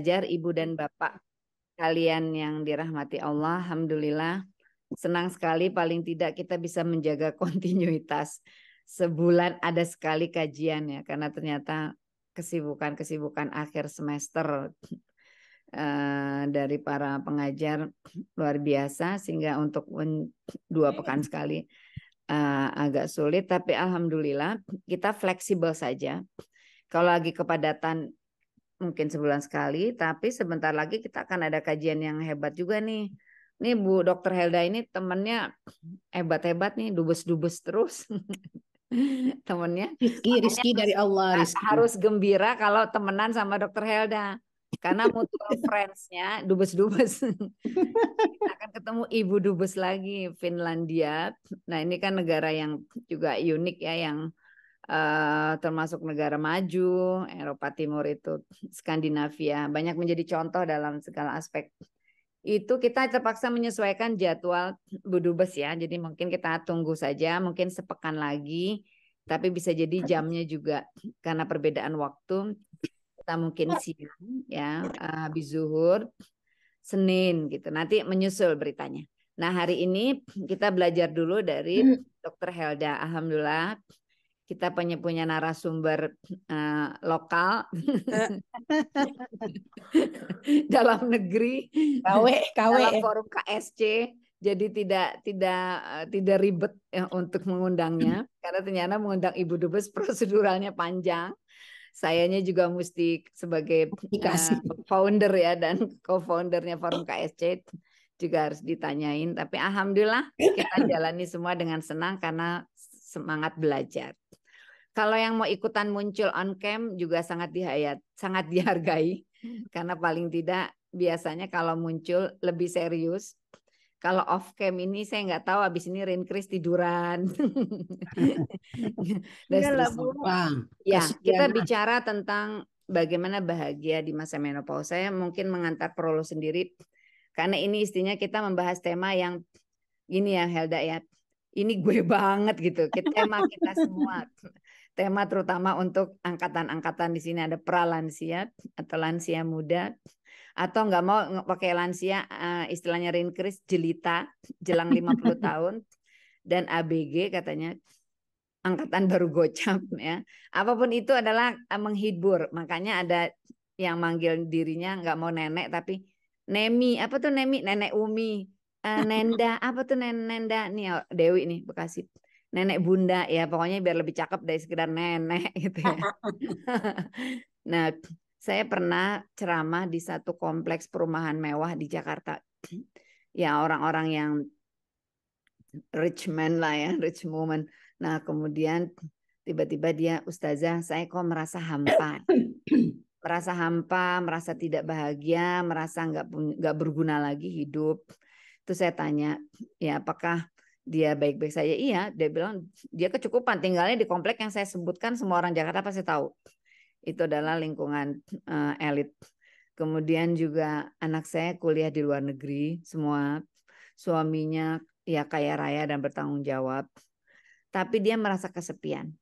belajar ibu dan bapak kalian yang dirahmati Allah, alhamdulillah senang sekali paling tidak kita bisa menjaga kontinuitas. Sebulan ada sekali kajian ya karena ternyata kesibukan-kesibukan akhir semester eh, dari para pengajar luar biasa sehingga untuk dua hmm. pekan sekali eh, agak sulit tapi alhamdulillah kita fleksibel saja. Kalau lagi kepadatan mungkin sebulan sekali, tapi sebentar lagi kita akan ada kajian yang hebat juga nih. Nih Bu Dokter Helda ini temennya hebat-hebat nih, dubes-dubes terus. temennya. Rizki, Rizki dari Allah. Rizky. Harus gembira kalau temenan sama Dokter Helda. Karena mutual friendsnya dubes-dubes. kita akan ketemu ibu dubes lagi Finlandia. Nah ini kan negara yang juga unik ya yang uh, termasuk negara maju, Eropa Timur itu, Skandinavia, banyak menjadi contoh dalam segala aspek. Itu kita terpaksa menyesuaikan jadwal Budubes ya. Jadi mungkin kita tunggu saja, mungkin sepekan lagi, tapi bisa jadi jamnya juga karena perbedaan waktu. Kita mungkin siang ya, eh, habis zuhur, Senin gitu. Nanti menyusul beritanya. Nah, hari ini kita belajar dulu dari hmm. Dr. Helda. Alhamdulillah kita punya punya narasumber uh, lokal dalam negeri KW KW dalam forum KSC jadi tidak tidak eh, tidak ribet ya, untuk mengundangnya karena ternyata mengundang ibu dubes proseduralnya panjang sayanya juga mesti sebagai uh, founder ya dan co-foundernya forum KSC juga harus ditanyain tapi alhamdulillah kita jalani semua dengan senang karena semangat belajar kalau yang mau ikutan muncul on cam juga sangat dihayat, sangat dihargai hmm. karena paling tidak biasanya kalau muncul lebih serius. Kalau off cam ini saya nggak tahu abis ini Rin Kris tiduran. Dan Yalah, ya, kita bicara tentang bagaimana bahagia di masa menopause. Saya mungkin mengantar perlu sendiri karena ini istinya kita membahas tema yang ini ya Helda ya. Ini gue banget gitu. Tema kita semua. tema terutama untuk angkatan-angkatan di sini ada pralansia atau lansia muda atau nggak mau pakai lansia eh, istilahnya rinkris jelita jelang 50 tahun dan ABG katanya angkatan baru gocap ya apapun itu adalah eh, menghibur makanya ada yang manggil dirinya nggak mau nenek tapi Nemi apa tuh Nemi nenek Umi eh, Nenda apa tuh Nenda nih oh, Dewi nih Bekasi nenek bunda ya pokoknya biar lebih cakep dari sekedar nenek gitu ya. nah saya pernah ceramah di satu kompleks perumahan mewah di Jakarta ya orang-orang yang rich man lah ya rich woman nah kemudian tiba-tiba dia ustazah saya kok merasa hampa merasa hampa merasa tidak bahagia merasa nggak nggak berguna lagi hidup terus saya tanya ya apakah dia baik-baik saja iya dia bilang dia kecukupan tinggalnya di komplek yang saya sebutkan semua orang Jakarta pasti tahu itu adalah lingkungan uh, elit kemudian juga anak saya kuliah di luar negeri semua suaminya ya kaya raya dan bertanggung jawab tapi dia merasa kesepian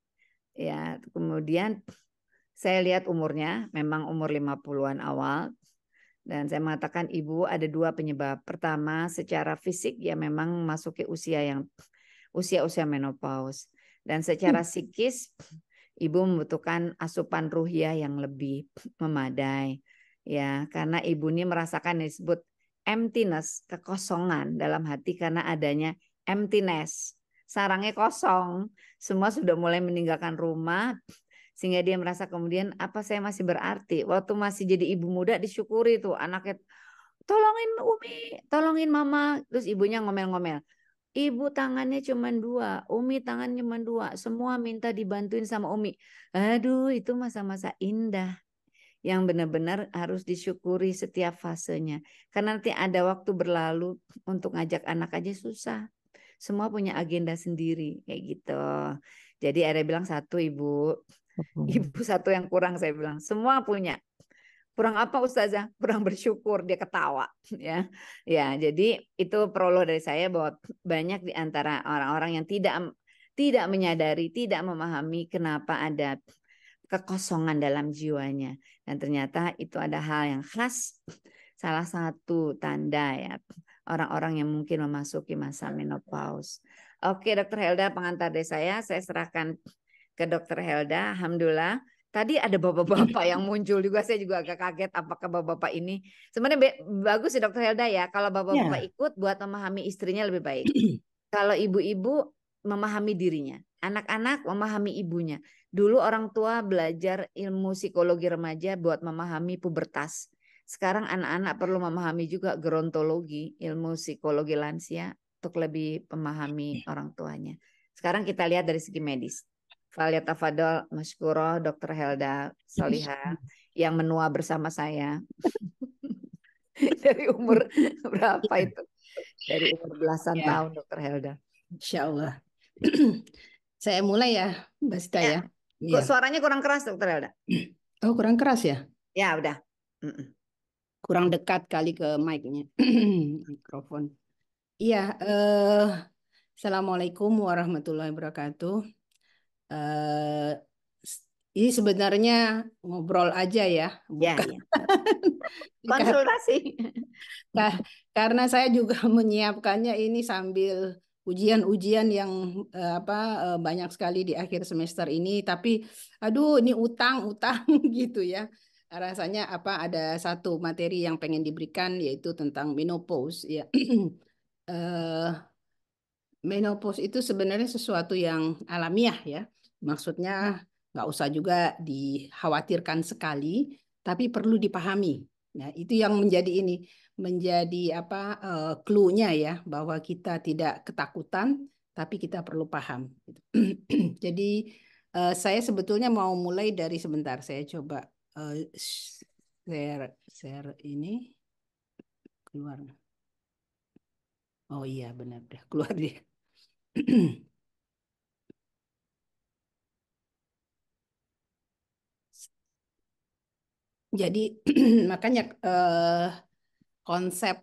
ya kemudian saya lihat umurnya memang umur 50-an awal dan saya mengatakan ibu ada dua penyebab. Pertama, secara fisik ya memang masuk ke usia yang usia-usia menopause. Dan hmm. secara psikis ibu membutuhkan asupan ruhia yang lebih memadai. Ya, karena ibu ini merasakan disebut emptiness, kekosongan dalam hati karena adanya emptiness. Sarangnya kosong, semua sudah mulai meninggalkan rumah, sehingga dia merasa kemudian apa saya masih berarti waktu masih jadi ibu muda disyukuri tuh anaknya tolongin umi tolongin mama terus ibunya ngomel-ngomel ibu tangannya cuma dua umi tangannya cuma dua semua minta dibantuin sama umi aduh itu masa-masa indah yang benar-benar harus disyukuri setiap fasenya karena nanti ada waktu berlalu untuk ngajak anak aja susah semua punya agenda sendiri kayak gitu jadi ada bilang satu ibu Ibu satu yang kurang saya bilang. Semua punya. Kurang apa Ustazah? Kurang bersyukur dia ketawa ya. Ya, jadi itu prolog dari saya bahwa banyak di antara orang-orang yang tidak tidak menyadari, tidak memahami kenapa ada kekosongan dalam jiwanya dan ternyata itu ada hal yang khas salah satu tanda ya orang-orang yang mungkin memasuki masa menopause. Oke, Dokter Helda pengantar dari saya, saya serahkan ke Dokter Helda. Alhamdulillah. Tadi ada bapak-bapak yang muncul juga saya juga agak kaget apakah bapak-bapak ini sebenarnya bagus sih Dokter Helda ya kalau bapak-bapak ya. ikut buat memahami istrinya lebih baik. kalau ibu-ibu memahami dirinya, anak-anak memahami ibunya. Dulu orang tua belajar ilmu psikologi remaja buat memahami pubertas. Sekarang anak-anak perlu memahami juga gerontologi, ilmu psikologi lansia untuk lebih memahami orang tuanya. Sekarang kita lihat dari segi medis. Valia Tafadol, Maskuro, Dr. Helda, Saliha yang menua bersama saya. Dari umur berapa iya. itu? Dari umur belasan ya. tahun, Dr. Helda. Insya Allah. saya mulai ya, Mbak Sita ya. ya. Kok iya. suaranya kurang keras, Dr. Helda? Oh, kurang keras ya? Ya, udah. Mm -mm. Kurang dekat kali ke mic-nya. Mikrofon. Iya, eh, uh, Assalamualaikum warahmatullahi wabarakatuh uh, ini sebenarnya ngobrol aja ya, ya bukan ya, ya. konsultasi. nah, karena saya juga menyiapkannya ini sambil ujian-ujian yang uh, apa uh, banyak sekali di akhir semester ini tapi aduh ini utang-utang gitu ya rasanya apa ada satu materi yang pengen diberikan yaitu tentang menopause ya menopause itu sebenarnya sesuatu yang alamiah ya Maksudnya nggak usah juga dikhawatirkan sekali, tapi perlu dipahami. Nah, itu yang menjadi ini, menjadi apa uh, clue-nya ya bahwa kita tidak ketakutan tapi kita perlu paham. Gitu. Jadi uh, saya sebetulnya mau mulai dari sebentar saya coba uh, share share ini keluar. Oh iya benar dah keluar dia. Jadi makanya eh, konsep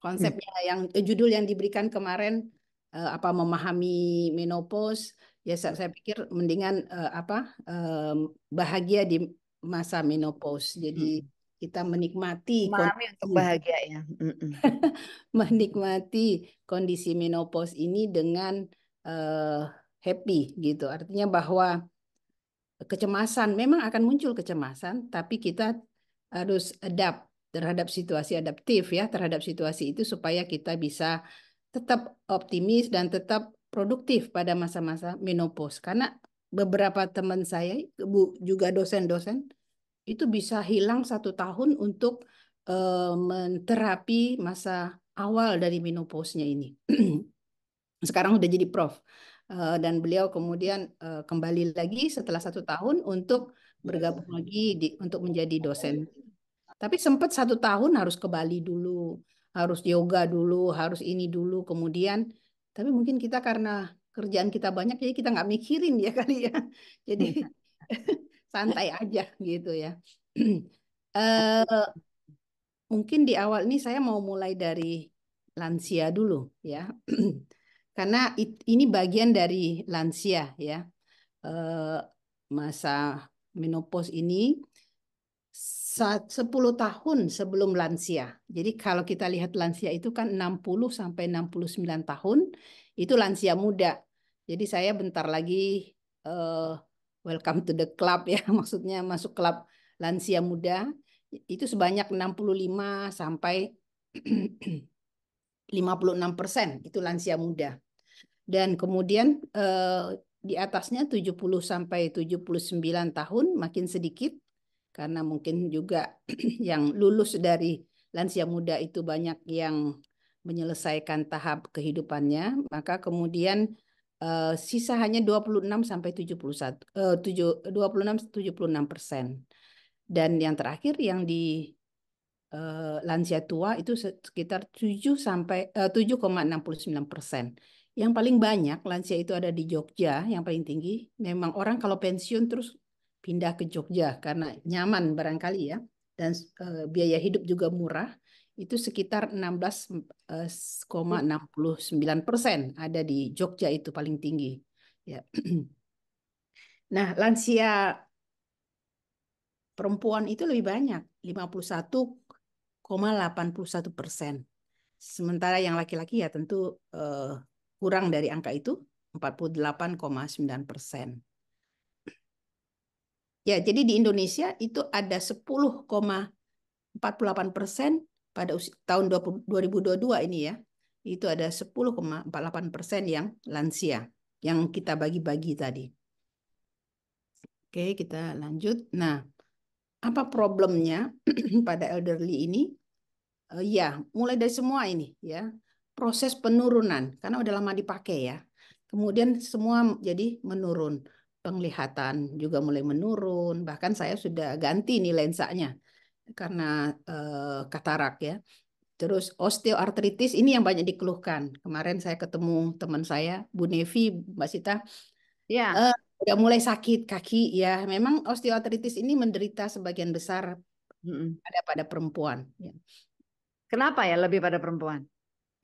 konsepnya hmm. yang eh, judul yang diberikan kemarin eh, apa memahami menopause ya saya, saya pikir mendingan eh, apa eh, bahagia di masa menopause. Jadi hmm. kita menikmati untuk bahagia ya. menikmati kondisi menopause ini dengan eh, happy gitu. Artinya bahwa kecemasan memang akan muncul kecemasan tapi kita harus adapt terhadap situasi adaptif ya terhadap situasi itu supaya kita bisa tetap optimis dan tetap produktif pada masa-masa menopause karena beberapa teman saya bu juga dosen-dosen itu bisa hilang satu tahun untuk uh, menterapi masa awal dari menopause-nya ini sekarang udah jadi prof Eh, dan beliau kemudian eh, kembali lagi setelah satu tahun untuk bergabung lagi di, untuk menjadi dosen. Tapi sempat satu tahun harus ke Bali dulu, harus yoga dulu, harus ini dulu, kemudian. Tapi mungkin kita karena kerjaan kita banyak, jadi kita nggak mikirin ya kali ya. Jadi iya. santai aja gitu ya. uh, mungkin di awal ini saya mau mulai dari lansia dulu ya. karena it, ini bagian dari lansia ya eh, masa menopause ini 10 tahun sebelum lansia. Jadi kalau kita lihat lansia itu kan 60 sampai 69 tahun itu lansia muda. Jadi saya bentar lagi uh, welcome to the club ya, maksudnya masuk klub lansia muda itu sebanyak 65 sampai 56 persen itu lansia muda dan kemudian eh, di atasnya 70 sampai 79 tahun makin sedikit karena mungkin juga yang lulus dari lansia muda itu banyak yang menyelesaikan tahap kehidupannya maka kemudian eh, sisa hanya 26 sampai 71 eh, 7, 26 76 persen dan yang terakhir yang di eh, lansia tua itu sekitar 7 sampai eh, 7,69 persen yang paling banyak lansia itu ada di Jogja yang paling tinggi. Memang orang kalau pensiun terus pindah ke Jogja karena nyaman barangkali ya dan eh, biaya hidup juga murah. Itu sekitar 16,69 eh, persen ada di Jogja itu paling tinggi. Ya. Nah, lansia perempuan itu lebih banyak, 51,81 persen. Sementara yang laki-laki ya tentu eh, kurang dari angka itu 48,9 persen. Ya, jadi di Indonesia itu ada 10,48 persen pada tahun 2022 ini ya. Itu ada 10,48 persen yang lansia yang kita bagi-bagi tadi. Oke, kita lanjut. Nah, apa problemnya pada elderly ini? Uh, ya, mulai dari semua ini ya proses penurunan karena udah lama dipakai ya. Kemudian semua jadi menurun, penglihatan juga mulai menurun, bahkan saya sudah ganti nih lensanya karena eh, katarak ya. Terus osteoartritis ini yang banyak dikeluhkan. Kemarin saya ketemu teman saya Bu Nevi, Mbak Sita. Ya. Eh, udah mulai sakit kaki ya. Memang osteoartritis ini menderita sebagian besar ada pada perempuan. Ya. Kenapa ya lebih pada perempuan?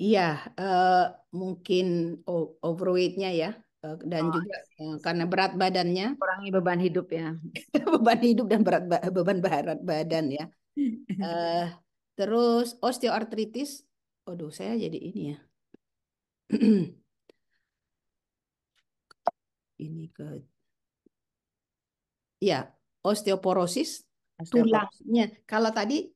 Iya, uh, mungkin overweight-nya ya, eh, dan Oh, juga, iya eh, iya karena berat badannya. Kurangi beban hidup ya. Beban hidup dan berat beban berat badan ya. uh, terus osteoartritis, aduh saya jadi ini ya. Ini ke ya osteoporosis, Osteoporosis. tulangnya. Kalau tadi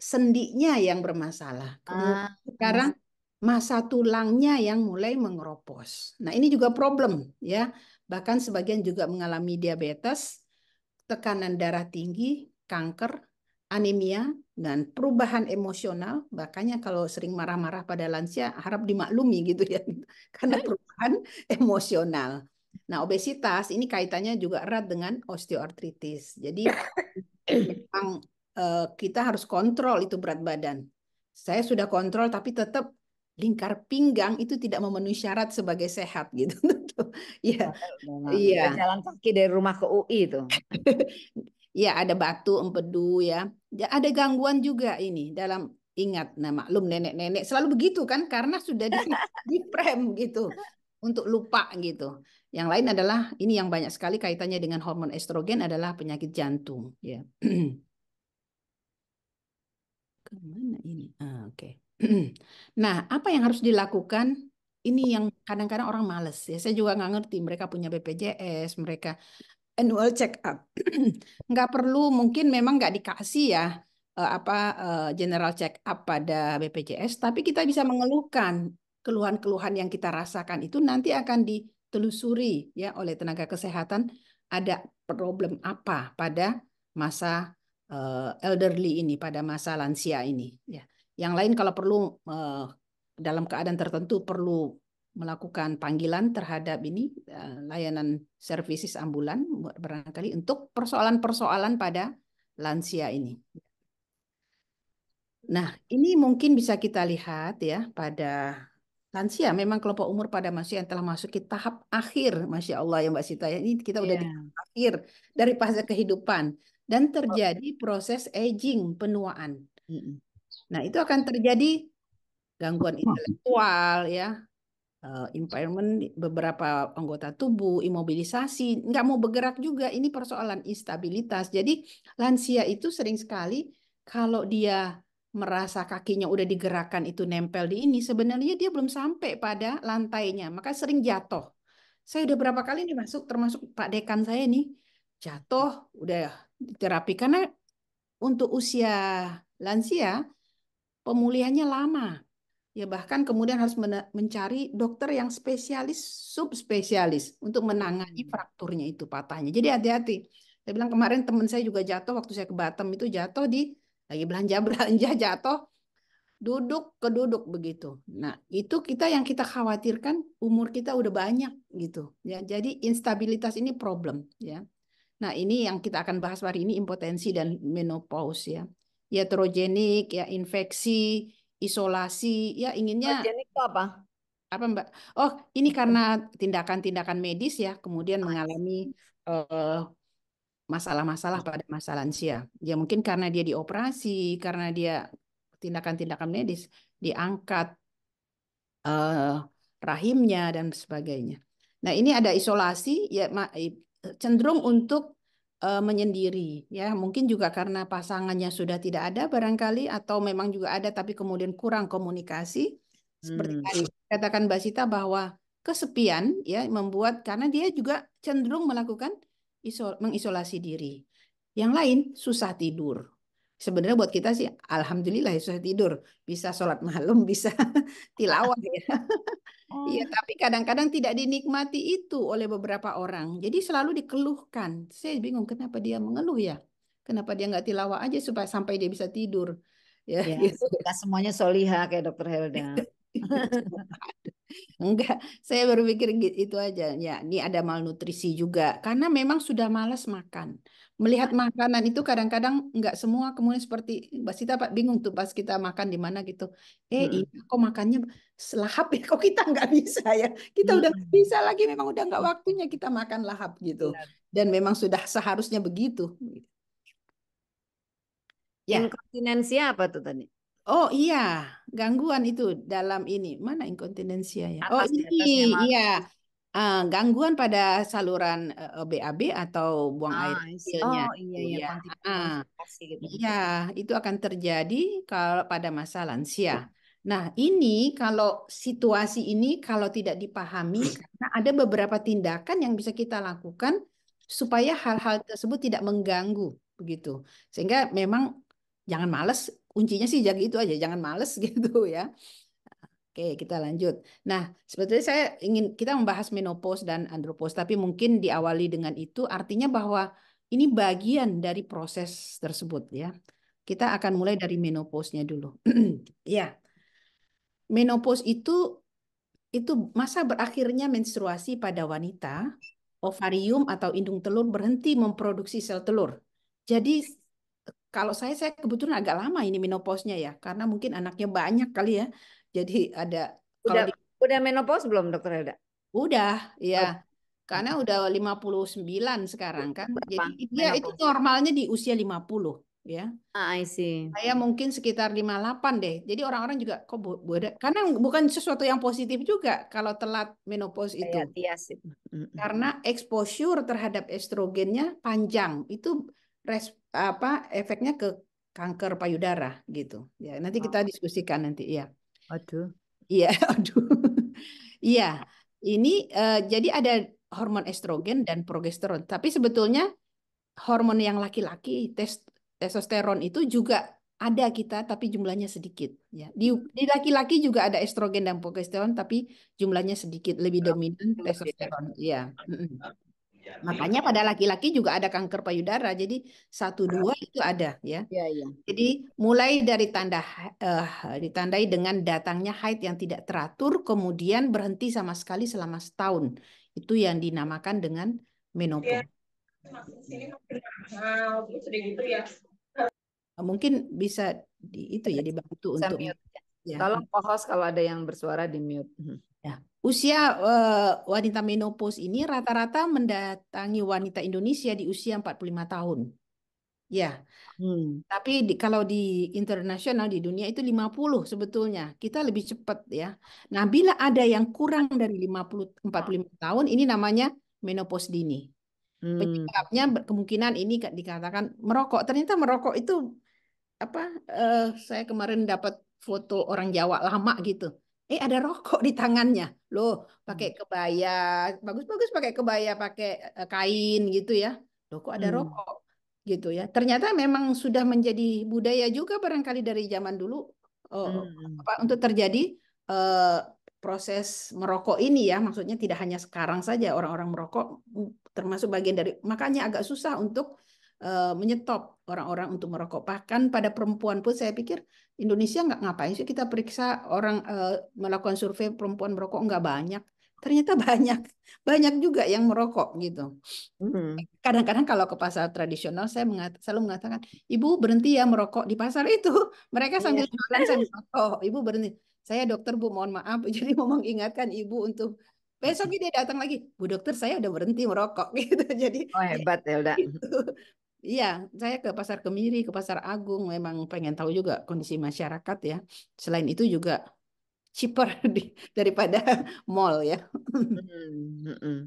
sendinya yang bermasalah, Ah, sekarang masa tulangnya yang mulai mengeropos. Nah, ini juga problem ya. Bahkan sebagian juga mengalami diabetes, tekanan darah tinggi, kanker, anemia, dan perubahan emosional. Bahkannya kalau sering marah-marah pada lansia, harap dimaklumi gitu ya. Karena hmm. perubahan emosional. Nah, obesitas ini kaitannya juga erat dengan osteoartritis. Jadi memang eh, kita harus kontrol itu berat badan. Saya sudah kontrol tapi tetap lingkar pinggang itu tidak memenuhi syarat sebagai sehat gitu. Iya. Iya. Jalan kaki dari rumah ke UI itu. ya ada batu empedu ya. Ada gangguan juga ini dalam ingat nah maklum nenek-nenek selalu begitu kan karena sudah di, di prem gitu untuk lupa gitu. Yang lain adalah ini yang banyak sekali kaitannya dengan hormon estrogen adalah penyakit jantung ya. Kemana ini? Ah, Oke. Okay. Nah, apa yang harus dilakukan? Ini yang kadang-kadang orang males ya. Saya juga nggak ngerti. Mereka punya BPJS, mereka annual check up. Nggak perlu, mungkin memang nggak dikasih ya eh, apa eh, general check up pada BPJS. Tapi kita bisa mengeluhkan keluhan-keluhan yang kita rasakan itu nanti akan ditelusuri ya oleh tenaga kesehatan ada problem apa pada masa eh, elderly ini, pada masa lansia ini. Ya. Yang lain kalau perlu uh, dalam keadaan tertentu perlu melakukan panggilan terhadap ini eh, layanan services ambulan barangkali untuk persoalan-persoalan pada lansia ini. Nah, ini mungkin bisa kita lihat ya pada lansia. Memang kelompok umur pada masih yang telah masuk ke tahap akhir, masya Allah ya Mbak Sita. Ya. Ini kita yeah. udah di iya. akhir dari fase kehidupan dan terjadi proses aging penuaan. Nah, itu akan terjadi gangguan hmm. intelektual ya. Uh, eh, impairment beberapa anggota tubuh, imobilisasi, nggak mau bergerak juga. Ini persoalan instabilitas. Jadi lansia itu sering sekali kalau dia merasa kakinya udah digerakkan itu nempel di ini, sebenarnya dia belum sampai pada lantainya, maka sering jatuh. Saya udah berapa kali nih masuk, termasuk Pak Dekan saya nih, jatuh, udah terapi. Karena untuk usia lansia, pemulihannya lama. Ya bahkan kemudian harus mencari dokter yang spesialis, subspesialis untuk menangani hmm. frakturnya itu patahnya. Jadi hati-hati. Saya bilang kemarin teman saya juga jatuh waktu saya ke Batam itu jatuh di lagi belanja-belanja jatuh duduk ke duduk begitu. Nah, itu kita yang kita khawatirkan umur kita udah banyak gitu. Ya, jadi instabilitas ini problem ya. Nah, ini yang kita akan bahas hari ini impotensi dan menopause ya heterogenik, ya, ya infeksi, isolasi, ya inginnya heterogenik itu apa? Apa Mbak? Oh, ini karena tindakan-tindakan medis ya, kemudian mengalami eh, masalah-masalah uh, pada masa lansia. Ya mungkin karena dia dioperasi, karena dia tindakan-tindakan medis diangkat uh, rahimnya dan sebagainya. Nah, ini ada isolasi ya cenderung untuk uh, menyendiri ya mungkin juga karena pasangannya sudah tidak ada barangkali atau memang juga ada tapi kemudian kurang komunikasi seperti hmm. tadi katakan Basita bahwa kesepian ya membuat karena dia juga cenderung melakukan iso, mengisolasi diri yang lain susah tidur sebenarnya buat kita sih alhamdulillah ya, susah tidur bisa sholat malam bisa tilawah ya oh. Iya, tapi kadang-kadang tidak dinikmati itu oleh beberapa orang. Jadi selalu dikeluhkan. Saya bingung kenapa dia mengeluh ya. Kenapa dia nggak tilawah aja supaya sampai dia bisa tidur. Ya, ya gitu. semuanya solihah kayak dokter Helda. Enggak, saya berpikir pikir itu aja. Ya, ini ada malnutrisi juga. Karena memang sudah malas makan. Melihat iya. makanan itu kadang-kadang enggak semua kemudian seperti Mbak Sita Pak bingung tuh pas kita makan di mana gitu. Eh, hmm. ini iya kok makannya lahap ya? Kok kita enggak bisa ya? Kita hmm. udah bisa lagi memang udah enggak waktunya kita makan lahap gitu. Dan memang sudah seharusnya begitu. Iya. Ya. Inkontinensia apa tuh tadi? Oh iya, gangguan itu dalam ini mana inkontinensia ya? Oh Atas oh ini iya. Uh, gangguan pada saluran uh, eh, BAB atau buang air Ah, air oh iya Iya. Ya. Ah, gitu. iya, itu akan terjadi kalau pada masa lansia. Iya. Nah, ini kalau situasi ini kalau tidak dipahami karena ada beberapa tindakan yang bisa kita lakukan supaya hal-hal tersebut tidak mengganggu begitu. Sehingga memang jangan males kuncinya sih jadi itu aja jangan males gitu ya oke kita lanjut nah sebetulnya saya ingin kita membahas menopause dan andropause tapi mungkin diawali dengan itu artinya bahwa ini bagian dari proses tersebut ya kita akan mulai dari menopause-nya dulu ya menopause itu itu masa berakhirnya menstruasi pada wanita ovarium atau indung telur berhenti memproduksi sel telur jadi kalau saya, saya kebetulan agak lama ini menopause-nya ya, karena mungkin anaknya banyak kali ya. Jadi ada udah, di... udah menopause belum dokter Hilda? Udah, ya. Oh. Karena udah 59 sekarang kan. Berapa? Jadi dia ya, itu normalnya di usia 50 ya. Ah, I see. Saya mungkin sekitar 58 deh. Jadi orang-orang juga kok bodoh karena bukan sesuatu yang positif juga kalau telat menopause itu. Iya, iya sih. Karena exposure terhadap estrogennya panjang. Itu res, apa efeknya ke kanker payudara gitu. Ya, nanti kita oh. diskusikan nanti ya. Aduh. Iya, iya aduh. Iya. Ini uh, jadi ada hormon estrogen dan progesteron. Tapi sebetulnya hormon yang laki-laki tes, testosteron itu juga ada kita tapi jumlahnya sedikit ya. Di di laki-laki juga ada estrogen dan progesteron tapi jumlahnya sedikit lebih ya, dominan testosteron. Ya. Ya, Makanya pada laki-laki juga ada kanker payudara. Jadi satu dua itu ada ya. Ya, ya. Jadi mulai dari tanda uh, ditandai dengan datangnya haid yang tidak teratur, kemudian berhenti sama sekali selama setahun. Itu yang dinamakan dengan menopause. Iya. Gitu, gitu ya. Mungkin bisa di, itu ya dibantu untuk. Ya. Tolong kalau ada yang bersuara di mute. Hmm. Ya, usia uh, wanita menopause ini rata-rata mendatangi wanita Indonesia di usia 45 tahun. Ya. Hmm. Tapi di, kalau di internasional di dunia itu 50 sebetulnya. Kita lebih cepat ya. Nah, bila ada yang kurang dari 50 45 tahun ini namanya menopause dini. Hmm. Penyebabnya kemungkinan ini dikatakan merokok. Ternyata merokok itu apa eh, saya kemarin dapat foto orang Jawa lama gitu eh ada rokok di tangannya. Loh, pakai hmm. kebaya, bagus-bagus pakai kebaya, pakai eh, kain gitu ya. Loh kok ada hmm. rokok gitu ya. Ternyata memang sudah menjadi budaya juga barangkali dari zaman dulu oh, hmm. apa untuk terjadi eh, proses merokok ini ya. Maksudnya tidak hanya sekarang saja orang-orang merokok termasuk bagian dari makanya agak susah untuk eh, menyetop orang-orang untuk merokok. Bahkan pada perempuan pun saya pikir Indonesia nggak ngapain sih kita periksa orang uh, melakukan survei perempuan merokok nggak banyak ternyata banyak banyak juga yang merokok gitu hmm. kadang-kadang kalau ke pasar tradisional saya mengat, selalu mengatakan ibu berhenti ya merokok di pasar itu mereka iya. sambil yeah. jualan sambil merokok ibu berhenti saya dokter bu mohon maaf jadi mau mengingatkan ibu untuk besok dia datang lagi bu dokter saya udah berhenti merokok gitu jadi oh hebat ya udah gitu. Iya, saya ke Pasar Kemiri, ke Pasar Agung memang pengen tahu juga kondisi masyarakat ya. Selain itu juga cheaper di, daripada mall ya. Hmm, hmm.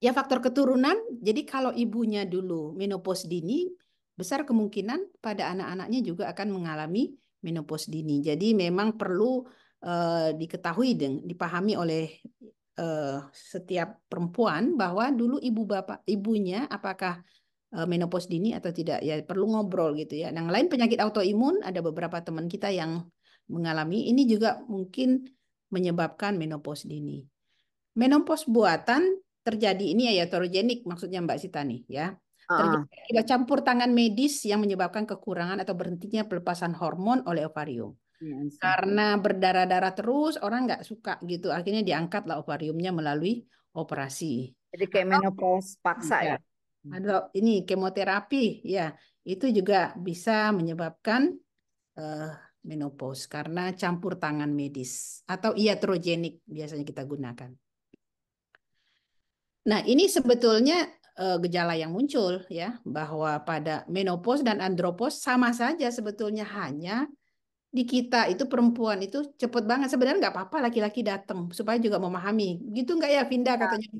Ya faktor keturunan. Jadi kalau ibunya dulu menopause dini, besar kemungkinan pada anak-anaknya juga akan mengalami menopause dini. Jadi memang perlu uh, diketahui dan dipahami oleh uh, setiap perempuan bahwa dulu ibu bapak ibunya apakah Eh, menopause dini atau tidak ya perlu ngobrol gitu ya. Yang lain penyakit autoimun ada beberapa teman kita yang mengalami ini juga mungkin menyebabkan menopause dini. Menopause buatan terjadi ini ya, ya terogenik maksudnya Mbak Sita nih ya. Terjadi uh. campur tangan medis yang menyebabkan kekurangan atau berhentinya pelepasan hormon oleh ovarium. Yes. Iya, Karena berdarah-darah terus orang nggak suka gitu. Akhirnya diangkatlah ovariumnya melalui operasi. Jadi kayak menopause paksa iya. ya. Ada ini kemoterapi ya itu juga bisa menyebabkan uh, menopause karena campur tangan medis atau iatrogenik biasanya kita gunakan. Nah, ini sebetulnya uh, gejala yang muncul ya bahwa pada menopause dan andropause sama saja sebetulnya hanya di kita itu perempuan itu cepet banget sebenarnya nggak apa-apa laki-laki datang supaya juga memahami gitu nggak ya Vinda iya. katanya.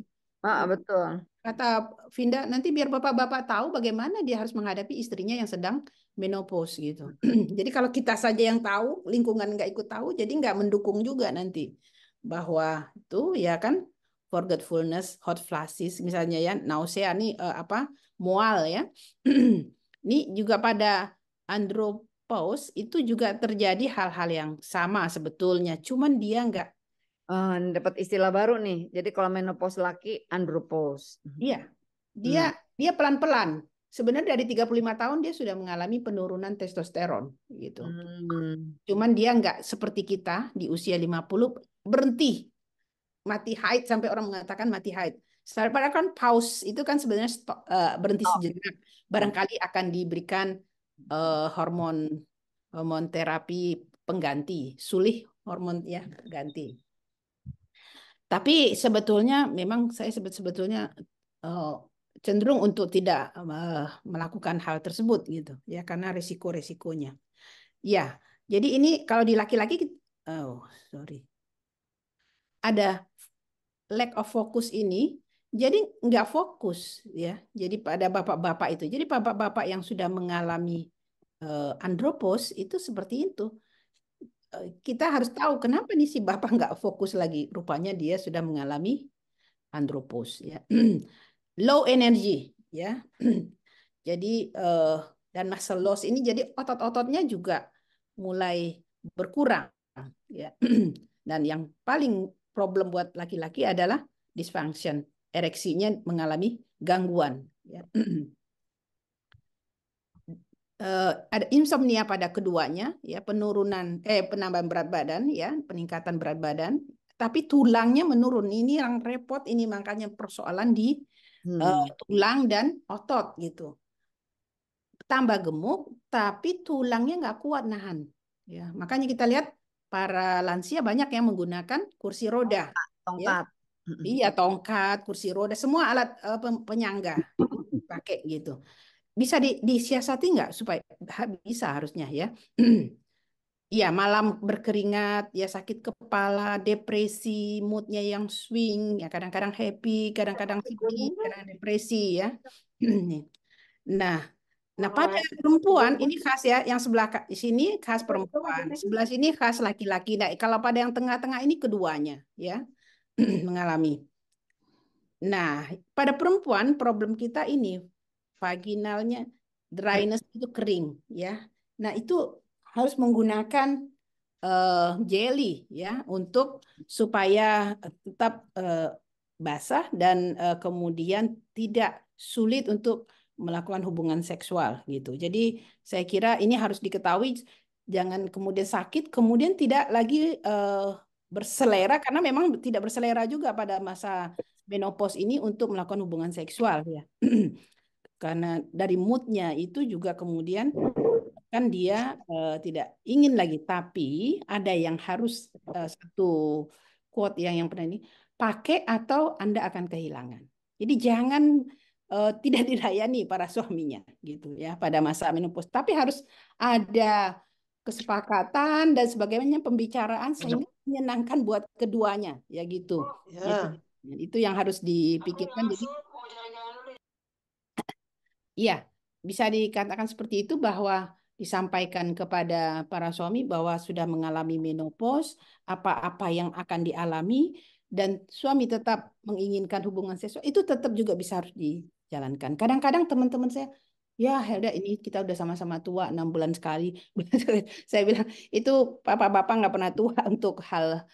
Ah, betul kata Vinda nanti biar bapak-bapak tahu bagaimana dia harus menghadapi istrinya yang sedang menopause gitu. jadi kalau kita saja yang tahu, lingkungan nggak ikut tahu, jadi nggak mendukung juga nanti bahwa itu ya kan forgetfulness, hot flashes misalnya ya, nausea nih eh, apa mual ya. Ini juga pada andropause itu juga terjadi hal-hal yang sama sebetulnya, cuman dia nggak uh, eh, dapat istilah baru nih. Jadi kalau menopause laki andropause. Mhm. Iya. Dia hmm. dia pelan-pelan. Sebenarnya dari 35 tahun dia sudah mengalami penurunan testosteron gitu. Hmm. Cuman dia nggak seperti kita di usia 50 berhenti mati haid sampai orang mengatakan mati haid. Padahal kan pause itu kan sebenarnya stop, uh, eh, berhenti oh. sejenak. Barangkali akan diberikan uh, hormon hormon terapi pengganti, sulih hormon ya ganti. Tapi sebetulnya memang saya sebet sebetulnya uh, cenderung untuk tidak uh, melakukan hal tersebut gitu ya karena risiko resikonya Ya, jadi ini kalau di laki-laki oh sorry ada lack of focus ini jadi nggak fokus ya jadi pada bapak-bapak itu jadi bapak-bapak yang sudah mengalami uh, eh, andropos itu seperti itu Eh, kita harus tahu kenapa nih si bapak nggak fokus lagi. Rupanya dia sudah mengalami andropos ya. Low energy ya. jadi uh, dan muscle loss ini jadi otot-ototnya juga mulai berkurang ya. dan yang paling problem buat laki-laki adalah dysfunction, ereksinya mengalami gangguan ya uh, ada insomnia pada keduanya ya penurunan eh penambahan berat badan ya peningkatan berat badan tapi tulangnya menurun ini yang repot ini makanya persoalan di hmm. uh, tulang dan otot gitu tambah gemuk tapi tulangnya nggak kuat nahan ya makanya kita lihat para lansia banyak yang menggunakan kursi roda ya. tongkat ya. Iya, tongkat, kursi roda, semua alat uh, penyangga pakai gitu bisa di, disiasati nggak supaya bisa harusnya ya. ya malam berkeringat, ya sakit kepala, depresi, moodnya yang swing, ya kadang-kadang happy, kadang-kadang sedih, kadang depresi ya. nah, nah oh, pada perempuan ini khas ya, yang sebelah sini khas perempuan, sebelah sini khas laki-laki. Nah, kalau pada yang tengah-tengah ini keduanya ya mengalami. Nah, pada perempuan problem kita ini vaginalnya ya. dryness itu kering ya. Nah, itu harus menggunakan uh, jelly ya untuk supaya tetap uh, basah dan uh, kemudian tidak sulit untuk melakukan hubungan seksual gitu. Jadi saya kira ini harus diketahui jangan kemudian sakit kemudian tidak lagi uh, berselera karena memang tidak berselera juga pada masa menopause ini untuk melakukan hubungan seksual ya. karena dari moodnya itu juga kemudian kan dia uh, tidak ingin lagi tapi ada yang harus uh, satu quote yang yang pernah ini pakai atau anda akan kehilangan jadi jangan uh, tidak dilayani para suaminya gitu ya pada masa menopause tapi harus ada kesepakatan dan sebagainya pembicaraan sehingga menyenangkan buat keduanya ya gitu, oh, yeah. gitu. itu yang harus dipikirkan jadi Iya, bisa dikatakan seperti itu bahwa disampaikan kepada para suami bahwa sudah mengalami menopause, apa-apa yang akan dialami, dan suami tetap menginginkan hubungan seksual, itu tetap juga bisa harus dijalankan. Kadang-kadang teman-teman saya, ya Helda ini kita udah sama-sama tua, enam bulan sekali. saya bilang, itu papa-papa nggak pernah tua untuk hal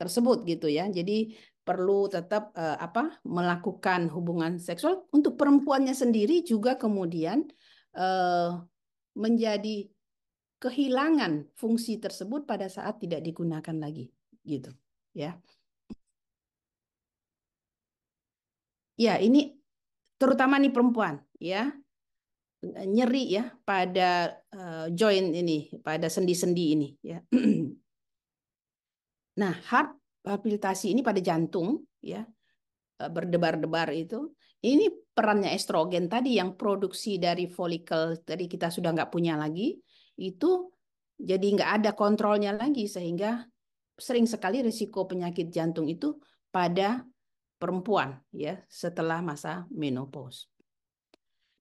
tersebut gitu ya. Jadi perlu tetap uh, apa melakukan hubungan seksual untuk perempuannya sendiri juga kemudian uh, menjadi kehilangan fungsi tersebut pada saat tidak digunakan lagi gitu ya ya ini terutama nih perempuan ya nyeri ya pada uh, joint ini pada sendi-sendi ini ya nah heart palpitasi ini pada jantung ya eh, berdebar-debar itu ini perannya estrogen tadi yang produksi dari folikel tadi kita sudah nggak punya lagi itu jadi nggak ada kontrolnya lagi sehingga sering sekali risiko penyakit jantung itu pada perempuan ya setelah masa menopause.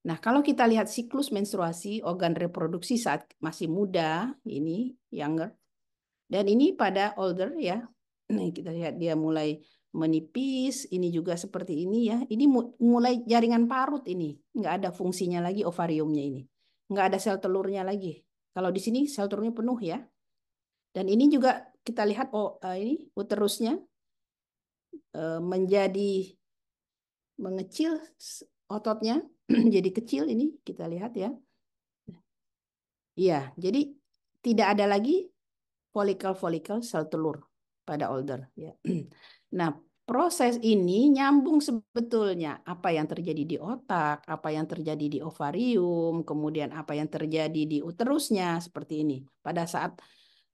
Nah, kalau kita lihat siklus menstruasi organ reproduksi saat masih muda ini younger dan ini pada older ya Nah, kita lihat dia mulai menipis, ini juga seperti ini ya. Ini mulai jaringan parut ini, nggak ada fungsinya lagi ovariumnya ini. Nggak ada sel telurnya lagi. Kalau di sini sel telurnya penuh ya. Dan ini juga kita lihat oh eh, ini uterusnya eh, menjadi mengecil ototnya jadi kecil ini kita lihat ya. Iya, jadi tidak ada lagi folikel-folikel sel telur pada older. Ya. Nah, proses ini nyambung sebetulnya apa yang terjadi di otak, apa yang terjadi di ovarium, kemudian apa yang terjadi di uterusnya seperti ini pada saat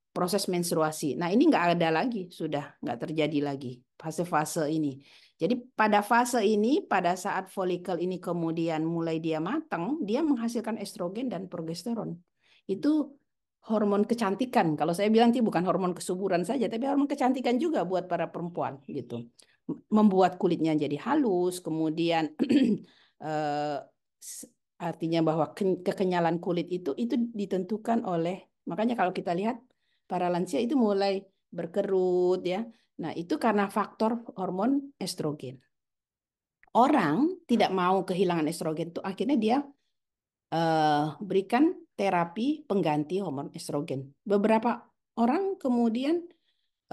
proses menstruasi. Nah ini nggak ada lagi, sudah nggak terjadi lagi fase-fase ini. Jadi pada fase ini, pada saat folikel ini kemudian mulai dia matang, dia menghasilkan estrogen dan progesteron. Itu hormon kecantikan. Kalau saya bilang sih bukan hormon kesuburan saja, tapi hormon kecantikan juga buat para perempuan gitu. Membuat kulitnya jadi halus, kemudian eh, artinya bahwa ke kekenyalan kulit itu itu ditentukan oleh makanya kalau kita lihat para lansia itu mulai berkerut ya. Nah, itu karena faktor hormon estrogen. Orang tidak mau kehilangan estrogen itu akhirnya dia uh, berikan terapi pengganti hormon estrogen. Beberapa orang kemudian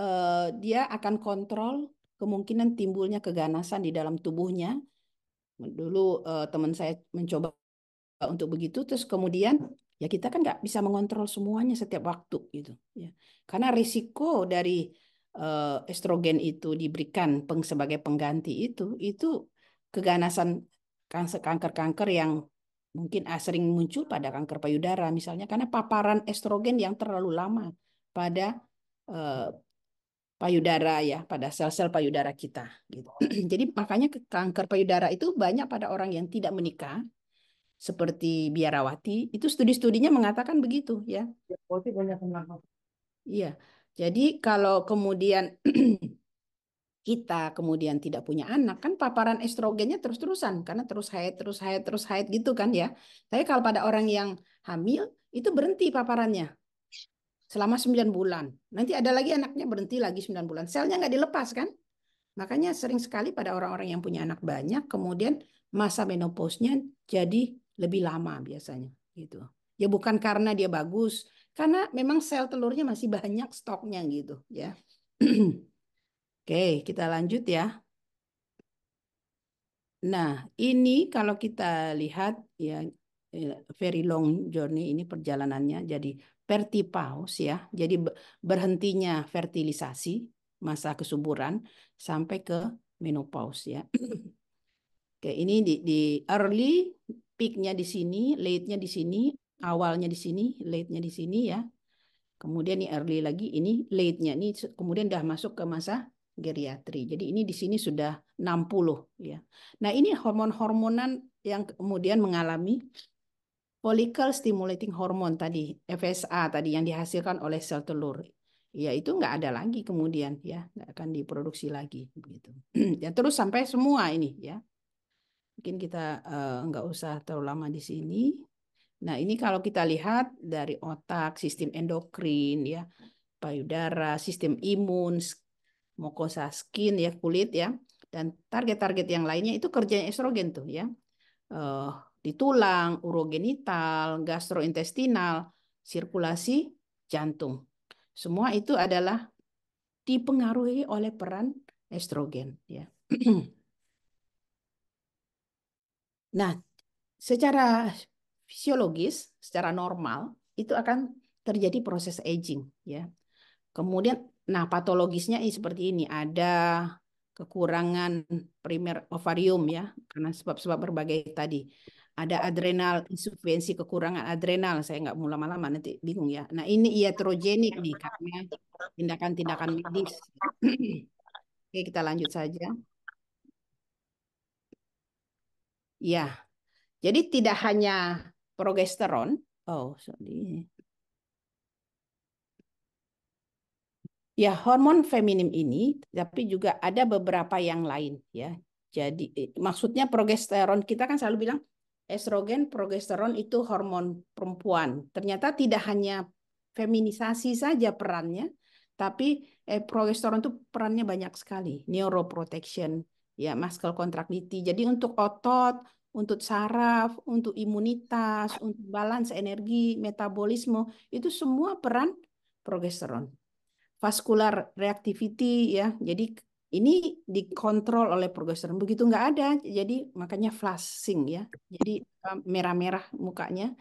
eh, dia akan kontrol kemungkinan timbulnya keganasan di dalam tubuhnya. Dulu eh, teman saya mencoba untuk begitu, terus kemudian ya kita kan nggak bisa mengontrol semuanya setiap waktu gitu. Ya. Karena risiko dari eh, estrogen itu diberikan peng, sebagai pengganti itu, itu keganasan kanker-kanker yang mungkin ah, sering muncul pada kanker payudara misalnya karena paparan estrogen yang terlalu lama pada eh, payudara ya pada sel-sel payudara kita gitu. Oh. Jadi makanya kanker payudara itu banyak pada orang yang tidak menikah seperti biarawati itu studi-studinya mengatakan begitu ya. Iya. iya. Jadi kalau kemudian kita kemudian tidak punya anak kan paparan estrogennya terus-terusan karena terus haid terus haid terus haid gitu kan ya. Tapi kalau pada orang yang hamil itu berhenti paparannya selama 9 bulan. Nanti ada lagi anaknya berhenti lagi 9 bulan. Selnya nggak dilepas kan? Makanya sering sekali pada orang-orang yang punya anak banyak kemudian masa menopause-nya jadi lebih lama biasanya gitu. Ya bukan karena dia bagus, karena memang sel telurnya masih banyak stoknya gitu ya. Oke, kita lanjut ya. Nah, ini kalau kita lihat ya, ya very long journey ini perjalanannya jadi vertipaus ya. Jadi berhentinya fertilisasi masa kesuburan sampai ke menopause ya. Oke, ini di, di early peaknya di sini, late-nya di sini, awalnya di sini, late-nya di sini ya. Kemudian ini early lagi, ini late-nya ini kemudian udah masuk ke masa geriatri. Jadi ini di sini sudah 60 ya. Nah, ini hormon-hormonan yang kemudian mengalami follicle stimulating hormone tadi, FSA tadi yang dihasilkan oleh sel telur. Ya, itu nggak ada lagi kemudian ya, nggak akan diproduksi lagi begitu. ya terus sampai semua ini ya. Mungkin kita uh, nggak usah terlalu lama di sini. Nah, ini kalau kita lihat dari otak, sistem endokrin ya, payudara, sistem imun, mukosa skin ya kulit ya dan target-target yang lainnya itu kerjanya estrogen tuh ya uh, di tulang urogenital gastrointestinal sirkulasi jantung semua itu adalah dipengaruhi oleh peran estrogen ya nah secara fisiologis secara normal itu akan terjadi proses aging ya kemudian Nah, patologisnya ini seperti ini, ada kekurangan primer ovarium ya, karena sebab-sebab berbagai tadi. Ada adrenal, insufisiensi kekurangan adrenal, saya nggak mau lama-lama nanti bingung ya. Nah, ini iatrogenik nih karena tindakan-tindakan medis. Oke, kita lanjut saja. Ya. Jadi tidak hanya progesteron, oh sorry. Ya, hormon feminim ini, tapi juga ada beberapa yang lain ya. Jadi eh, maksudnya progesteron kita kan selalu bilang estrogen, progesteron itu hormon perempuan. Ternyata tidak hanya feminisasi saja perannya, tapi eh, progesteron itu perannya banyak sekali. Neuroprotection, ya muscle contractility. Jadi untuk otot, untuk saraf, untuk imunitas, untuk balance energi, metabolisme, itu semua peran progesteron vascular reactivity ya. Jadi ini dikontrol oleh progesteron. Begitu nggak ada, jadi makanya flushing ya. Jadi eh, merah-merah mukanya.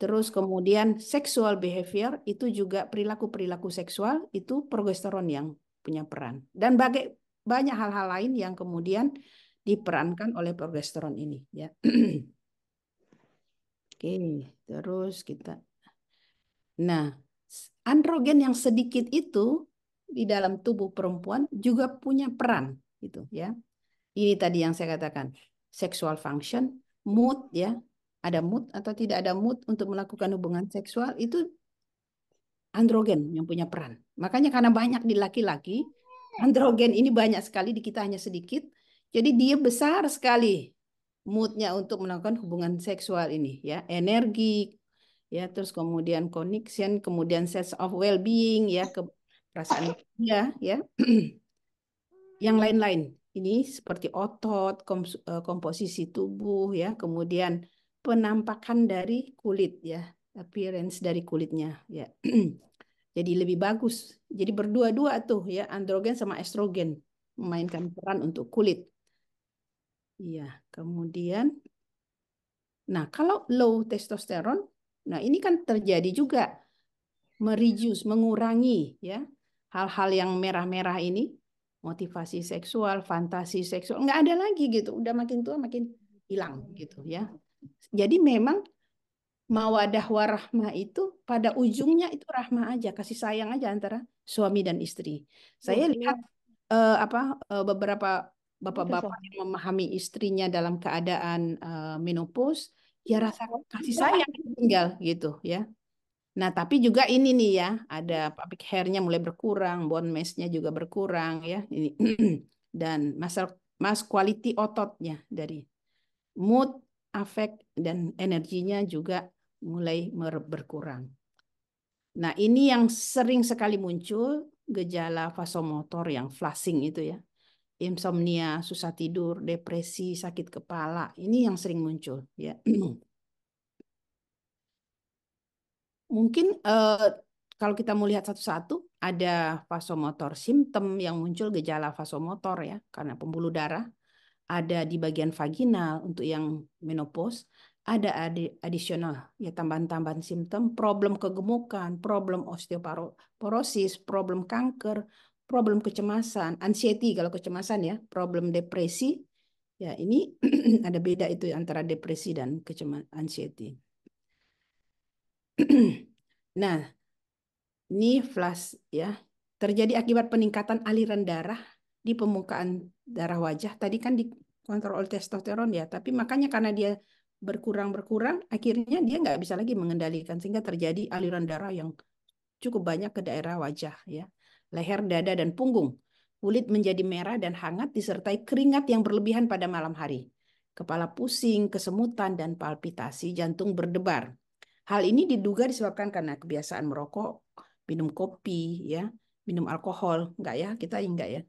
Terus kemudian sexual behavior itu juga perilaku-perilaku seksual itu progesteron yang punya peran. Dan bagai, banyak hal-hal lain yang kemudian diperankan oleh progesteron ini ya. Oke, terus kita Nah, androgen yang sedikit itu di dalam tubuh perempuan juga punya peran gitu ya. Ini tadi yang saya katakan, sexual function, mood ya, ada mood atau tidak ada mood untuk melakukan hubungan seksual itu androgen yang punya peran. Makanya karena banyak di laki-laki, androgen ini banyak sekali di kita hanya sedikit. Jadi dia besar sekali moodnya untuk melakukan hubungan seksual ini ya energi ya terus kemudian connection kemudian sense of well being ya ke perasaan ya ya yang lain-lain ini seperti otot eh, komposisi tubuh ya kemudian penampakan dari kulit ya appearance dari kulitnya ya jadi lebih bagus jadi berdua-dua tuh ya androgen sama estrogen memainkan peran untuk kulit iya kemudian nah kalau low testosterone Nah, ini kan terjadi juga mereduce, mengurangi ya hal-hal yang merah-merah ini, motivasi seksual, fantasi seksual, nggak ada lagi gitu. Udah makin tua makin hilang gitu ya. Jadi memang mawadah warahmah itu pada ujungnya itu rahmah aja kasih sayang aja antara suami dan istri. Saya lihat uh, apa uh, beberapa bapak-bapak yang memahami istrinya dalam keadaan uh, menopause ya rasa iya. kasih sayang tinggal gitu ya. Nah, tapi juga ini nih ya, ada pubic hair mulai berkurang, bone mass juga berkurang ya. Ini dan masal mass quality ototnya dari mood, affect dan energinya juga mulai berkurang. Nah, ini yang sering sekali muncul gejala vasomotor yang flashing itu ya. Insomnia, susah tidur, depresi, sakit kepala. Ini yang sering muncul ya. mungkin uh, kalau kita mau lihat satu-satu, ada vasomotor simptom yang muncul gejala vasomotor ya, karena pembuluh darah. Ada di bagian vaginal untuk yang menopause, ada additional ya tambahan-tambahan simptom, problem kegemukan, problem osteoporosis, problem kanker, problem kecemasan, anxiety kalau kecemasan ya, problem depresi. Ya, ini ada beda itu antara depresi dan kecemasan anxiety. nah, ini flash ya. Terjadi akibat peningkatan aliran darah di permukaan darah wajah. Tadi kan dikontrol oleh testosteron ya, tapi makanya karena dia berkurang-berkurang, akhirnya dia nggak bisa lagi mengendalikan sehingga terjadi aliran darah yang cukup banyak ke daerah wajah ya, leher, dada dan punggung. Kulit menjadi merah dan hangat disertai keringat yang berlebihan pada malam hari. Kepala pusing, kesemutan dan palpitasi jantung berdebar. Hal ini diduga disebabkan karena kebiasaan merokok, minum kopi, ya, minum alkohol, enggak ya? Kita enggak ya?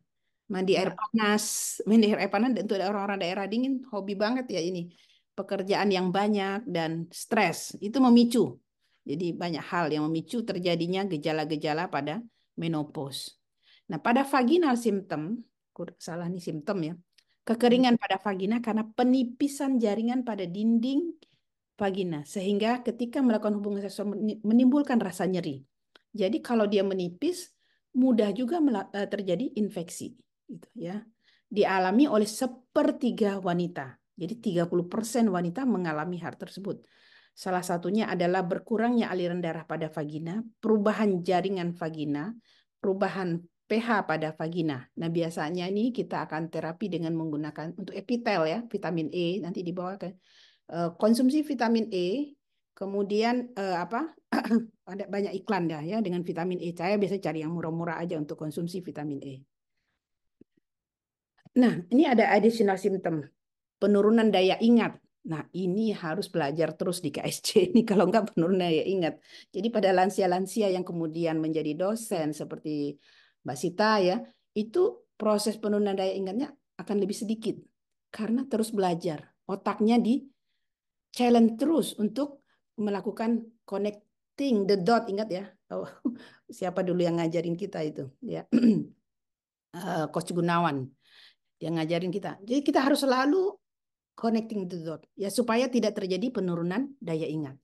Mandi air panas, mandi air panas untuk orang-orang daerah dingin hobi banget ya ini. Pekerjaan yang banyak dan stres itu memicu. Jadi banyak hal yang memicu terjadinya gejala-gejala pada menopause. Nah, pada vaginal symptom, salah nih symptom ya. Kekeringan hmm. pada vagina karena penipisan jaringan pada dinding vagina sehingga ketika melakukan hubungan seksual menimbulkan rasa nyeri. Jadi kalau dia menipis mudah juga eh, terjadi infeksi gitu ya. Dialami oleh sepertiga wanita. Jadi 30% wanita mengalami hal tersebut. Salah satunya adalah berkurangnya aliran darah pada vagina, perubahan jaringan vagina, perubahan pH pada vagina. Nah, biasanya ini kita akan terapi dengan menggunakan untuk epitel ya, vitamin E nanti dibawa ke Eh, konsumsi vitamin E, kemudian uh, apa ada banyak iklan dah ya dengan vitamin E. Saya biasa cari yang murah-murah aja untuk konsumsi vitamin E. Nah, ini ada additional symptom. Penurunan daya ingat. Nah, ini harus belajar terus di KSC ini kalau nggak penurunan daya ingat. Jadi pada lansia-lansia yang kemudian menjadi dosen seperti Mbak Sita ya, itu proses penurunan daya ingatnya akan lebih sedikit karena terus belajar. Otaknya di challenge terus untuk melakukan connecting the dot ingat ya oh, siapa dulu yang ngajarin kita itu ya uh, Gunawan yang ngajarin kita jadi kita harus selalu connecting the dot ya supaya tidak terjadi penurunan daya ingat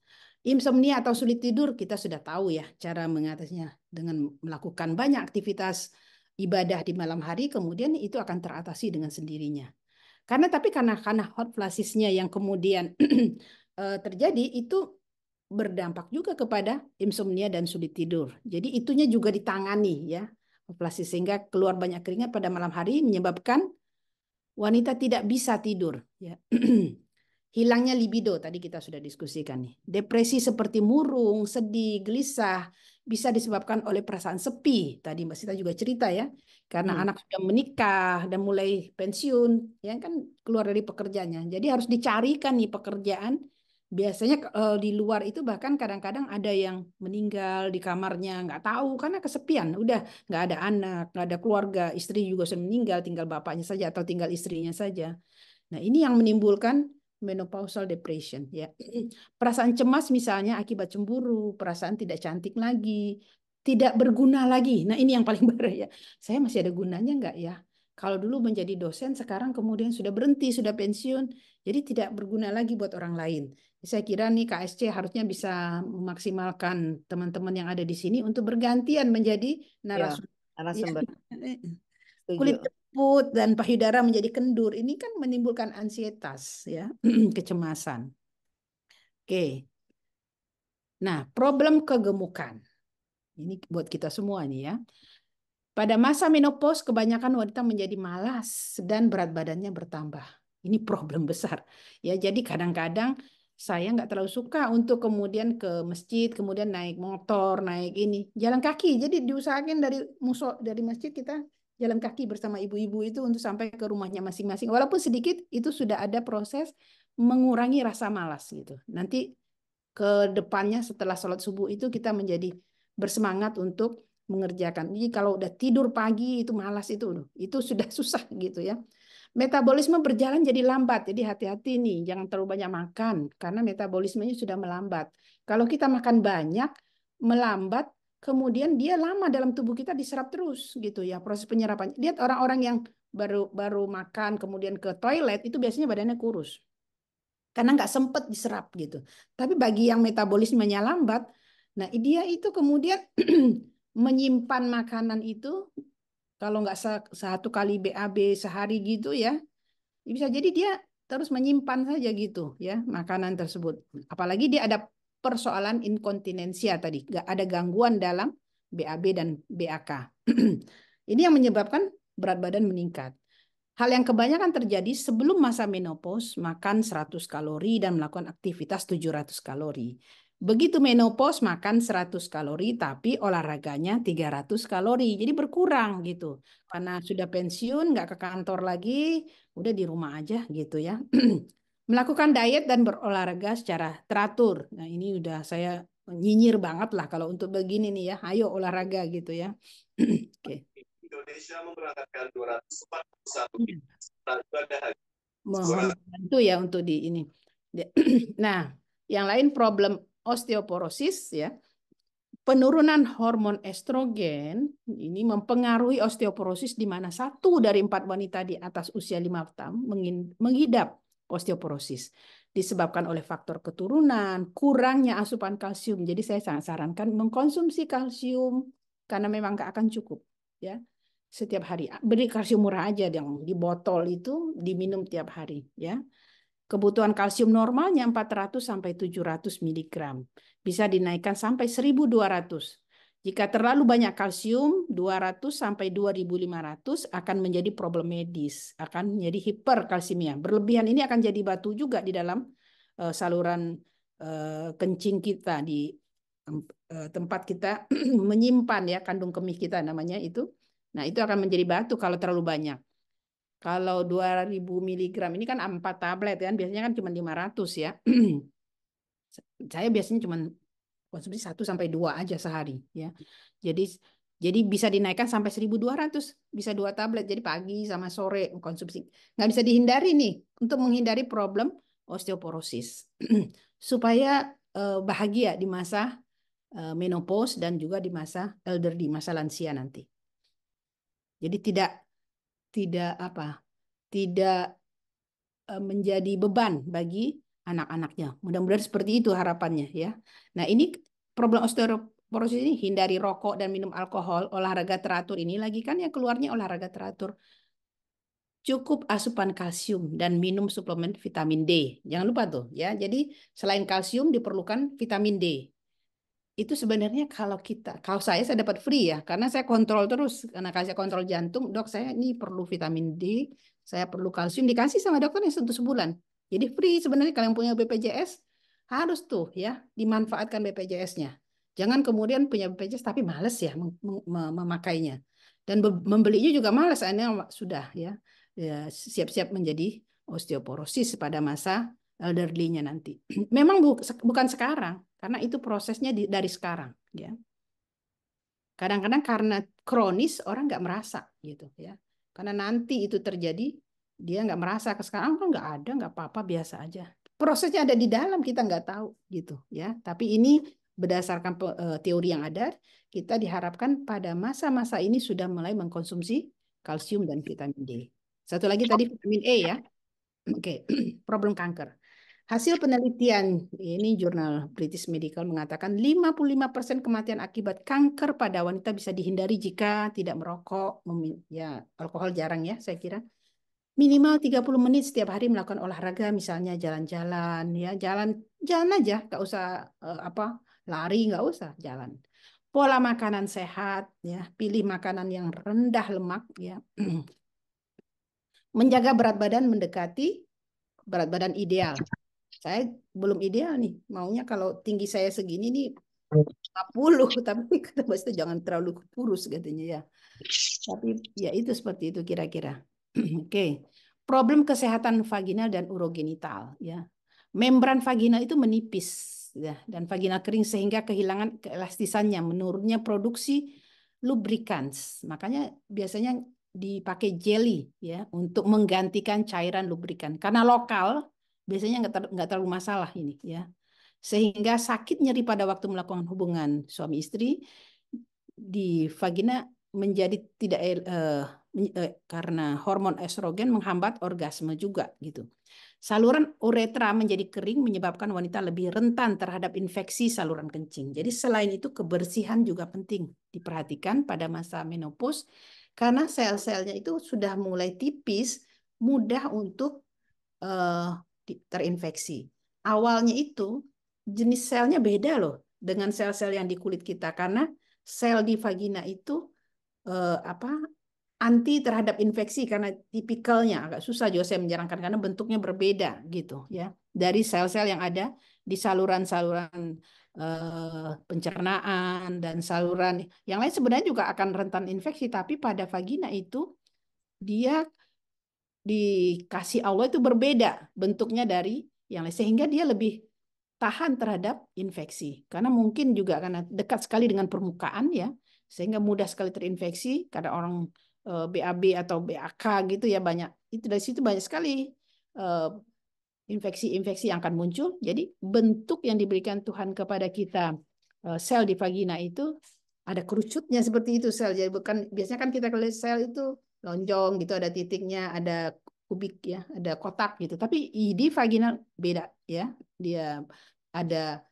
insomnia atau sulit tidur kita sudah tahu ya cara mengatasinya dengan melakukan banyak aktivitas ibadah di malam hari kemudian itu akan teratasi dengan sendirinya karena tapi karena karena hot flashesnya yang kemudian eh, terjadi itu berdampak juga kepada insomnia dan sulit tidur. Jadi itunya juga ditangani ya flashes sehingga keluar banyak keringat pada malam hari menyebabkan wanita tidak bisa tidur ya. Hilangnya libido tadi kita sudah diskusikan nih. Depresi seperti murung, sedih, gelisah bisa disebabkan oleh perasaan sepi. Tadi Mbak Sita juga cerita ya, karena hmm. anak sudah menikah dan mulai pensiun, ya kan keluar dari pekerjaannya. Jadi harus dicarikan nih pekerjaan. Biasanya uh, di luar itu bahkan kadang-kadang ada yang meninggal di kamarnya, nggak tahu karena kesepian. Udah nggak ada anak, nggak ada keluarga, istri juga sudah meninggal, tinggal bapaknya saja atau tinggal istrinya saja. Nah ini yang menimbulkan menopausal depression ya. Perasaan cemas misalnya akibat cemburu, perasaan tidak cantik lagi, tidak berguna lagi. Nah, ini yang paling berat ya. Saya masih ada gunanya nggak ya? Kalau dulu menjadi dosen, sekarang kemudian sudah berhenti, sudah pensiun, jadi tidak berguna lagi buat orang lain. Saya kira nih KSC harusnya bisa memaksimalkan teman-teman yang ada di sini untuk bergantian menjadi iya, narasumber. Ya, narasumber. Iya. Kulit luput dan payudara menjadi kendur ini kan menimbulkan ansietas ya kecemasan oke nah problem kegemukan ini buat kita semua nih ya pada masa menopause kebanyakan wanita menjadi malas dan berat badannya bertambah ini problem besar ya jadi kadang-kadang saya nggak terlalu suka untuk kemudian ke masjid, kemudian naik motor, naik ini, jalan kaki. Jadi diusahakan dari muso dari masjid kita jalan kaki bersama ibu-ibu itu untuk sampai ke rumahnya masing-masing. Walaupun sedikit itu sudah ada proses mengurangi rasa malas gitu. Nanti ke depannya setelah sholat subuh itu kita menjadi bersemangat untuk mengerjakan. Jadi kalau udah tidur pagi itu malas itu itu sudah susah gitu ya. Metabolisme berjalan jadi lambat. Jadi hati-hati nih, jangan terlalu banyak makan karena metabolismenya sudah melambat. Kalau kita makan banyak, melambat kemudian dia lama dalam tubuh kita diserap terus gitu ya proses penyerapannya. Lihat orang-orang yang baru baru makan kemudian ke toilet itu biasanya badannya kurus karena nggak sempet diserap gitu. Tapi bagi yang metabolismenya lambat, nah dia itu kemudian menyimpan makanan itu kalau nggak satu kali BAB sehari gitu ya, bisa jadi dia terus menyimpan saja gitu ya makanan tersebut. Apalagi dia ada persoalan inkontinensia tadi. Ada gangguan dalam BAB dan BAK. Ini yang menyebabkan berat badan meningkat. Hal yang kebanyakan terjadi sebelum masa menopause, makan 100 kalori dan melakukan aktivitas 700 kalori. Begitu menopause makan 100 kalori tapi olahraganya 300 kalori. Jadi berkurang gitu. Karena sudah pensiun, nggak ke kantor lagi, udah di rumah aja gitu ya. Melakukan diet dan berolahraga secara teratur. Nah, ini udah saya nyinyir banget lah kalau untuk begini nih ya. Ayo olahraga gitu ya. Oke. Okay. Indonesia memberangkatkan 241 pada hmm. Mohon bantu ya untuk di ini. Nah, yang lain problem osteoporosis ya. Penurunan hormon estrogen ini mempengaruhi osteoporosis di mana satu dari empat wanita di atas usia lima tahun mengidap osteoporosis disebabkan oleh faktor keturunan, kurangnya asupan kalsium. Jadi saya sangat sarankan mengkonsumsi kalsium karena memang nggak akan cukup ya setiap hari. Beri kalsium murah aja yang di botol itu diminum tiap hari ya. Kebutuhan kalsium normalnya 400 sampai 700 mg. Bisa dinaikkan sampai 1200 jika terlalu banyak kalsium, 200 sampai 2500 akan menjadi problem medis, akan menjadi hiperkalsimia. Berlebihan ini akan jadi batu juga di dalam uh, saluran uh, kencing kita di uh, tempat kita menyimpan ya kandung kemih kita namanya itu. Nah, itu akan menjadi batu kalau terlalu banyak. Kalau 2000 mg ini kan 4 tablet kan, biasanya kan cuma 500 ya. Saya biasanya cuma konsumsi 1 sampai 2 aja sehari ya. Jadi jadi bisa dinaikkan sampai 1200, bisa dua tablet. Jadi pagi sama sore konsumsi. Nggak bisa dihindari nih untuk menghindari problem osteoporosis. Supaya uh, bahagia di masa uh, menopause dan juga di masa elder di masa lansia nanti. Jadi tidak tidak apa? Tidak uh, menjadi beban bagi anak-anaknya. Mudah-mudahan seperti itu harapannya ya. Nah, ini problem osteoporosis ini hindari rokok dan minum alkohol, olahraga teratur ini lagi kan ya keluarnya olahraga teratur. Cukup asupan kalsium dan minum suplemen vitamin D. Jangan lupa tuh ya. Jadi selain kalsium diperlukan vitamin D. Itu sebenarnya kalau kita, kalau saya saya dapat free ya, karena saya kontrol terus, karena kasih kontrol jantung, dok saya ini perlu vitamin D, saya perlu kalsium dikasih sama dokternya satu sebulan jadi free sebenarnya kalian punya BPJS harus tuh ya dimanfaatkan BPJS-nya. Jangan kemudian punya BPJS tapi males ya memakainya. Dan membelinya juga males, akhirnya sudah ya, ya siap-siap ya, menjadi osteoporosis pada masa elderly-nya nanti. Memang bu bukan sekarang, karena itu prosesnya di dari sekarang. ya Kadang-kadang karena kronis orang nggak merasa gitu ya. Karena nanti itu terjadi dia nggak merasa ke sekarang kan nggak ada nggak apa-apa biasa aja prosesnya ada di dalam kita nggak tahu gitu ya tapi ini berdasarkan eh, teori yang ada kita diharapkan pada masa-masa ini sudah mulai mengkonsumsi kalsium dan vitamin D satu lagi tadi vitamin E ya oke okay. problem kanker Hasil penelitian, ini jurnal British Medical mengatakan 55% kematian akibat kanker pada wanita bisa dihindari jika tidak merokok, ya alkohol jarang ya saya kira, minimal 30 menit setiap hari melakukan olahraga misalnya jalan-jalan ya jalan jalan aja nggak usah uh, apa lari nggak usah jalan pola makanan sehat ya pilih makanan yang rendah lemak ya menjaga berat badan mendekati berat badan ideal saya belum ideal nih maunya kalau tinggi saya segini nih 40 tapi kata itu jangan terlalu kurus katanya ya tapi ya itu seperti itu kira-kira Oke. Okay. Problem kesehatan vaginal dan urogenital ya. Membran vagina itu menipis ya, dan vagina kering sehingga kehilangan keelastisannya, menurunnya produksi lubrikans. Makanya biasanya dipakai jelly ya untuk menggantikan cairan lubrikan. Karena lokal biasanya nggak ter, terlalu masalah ini ya. Sehingga sakit nyeri pada waktu melakukan hubungan suami istri di vagina menjadi tidak uh, Eh, karena hormon estrogen menghambat orgasme juga gitu. Saluran uretra menjadi kering menyebabkan wanita lebih rentan terhadap infeksi saluran kencing. Jadi selain itu kebersihan juga penting diperhatikan pada masa menopause karena sel-selnya itu sudah mulai tipis, mudah untuk uh, terinfeksi. Awalnya itu jenis selnya beda loh dengan sel-sel yang di kulit kita karena sel di vagina itu uh, apa anti terhadap infeksi karena tipikalnya agak susah juga saya menyarankan karena bentuknya berbeda gitu ya dari sel-sel yang ada di saluran-saluran eh, pencernaan dan saluran yang lain sebenarnya juga akan rentan infeksi tapi pada vagina itu dia dikasih Allah itu berbeda bentuknya dari yang lain sehingga dia lebih tahan terhadap infeksi karena mungkin juga karena dekat sekali dengan permukaan ya sehingga mudah sekali terinfeksi karena orang BAB eh, atau BAK gitu ya banyak itu dari situ banyak sekali eh, infeksi-infeksi yang akan muncul. Jadi bentuk yang diberikan Tuhan kepada kita eh, sel di vagina itu ada kerucutnya seperti itu sel. Jadi bukan biasanya kan kita kalau sel itu lonjong gitu ada titiknya, ada kubik ya, ada kotak gitu. Tapi di vagina beda ya. Dia ada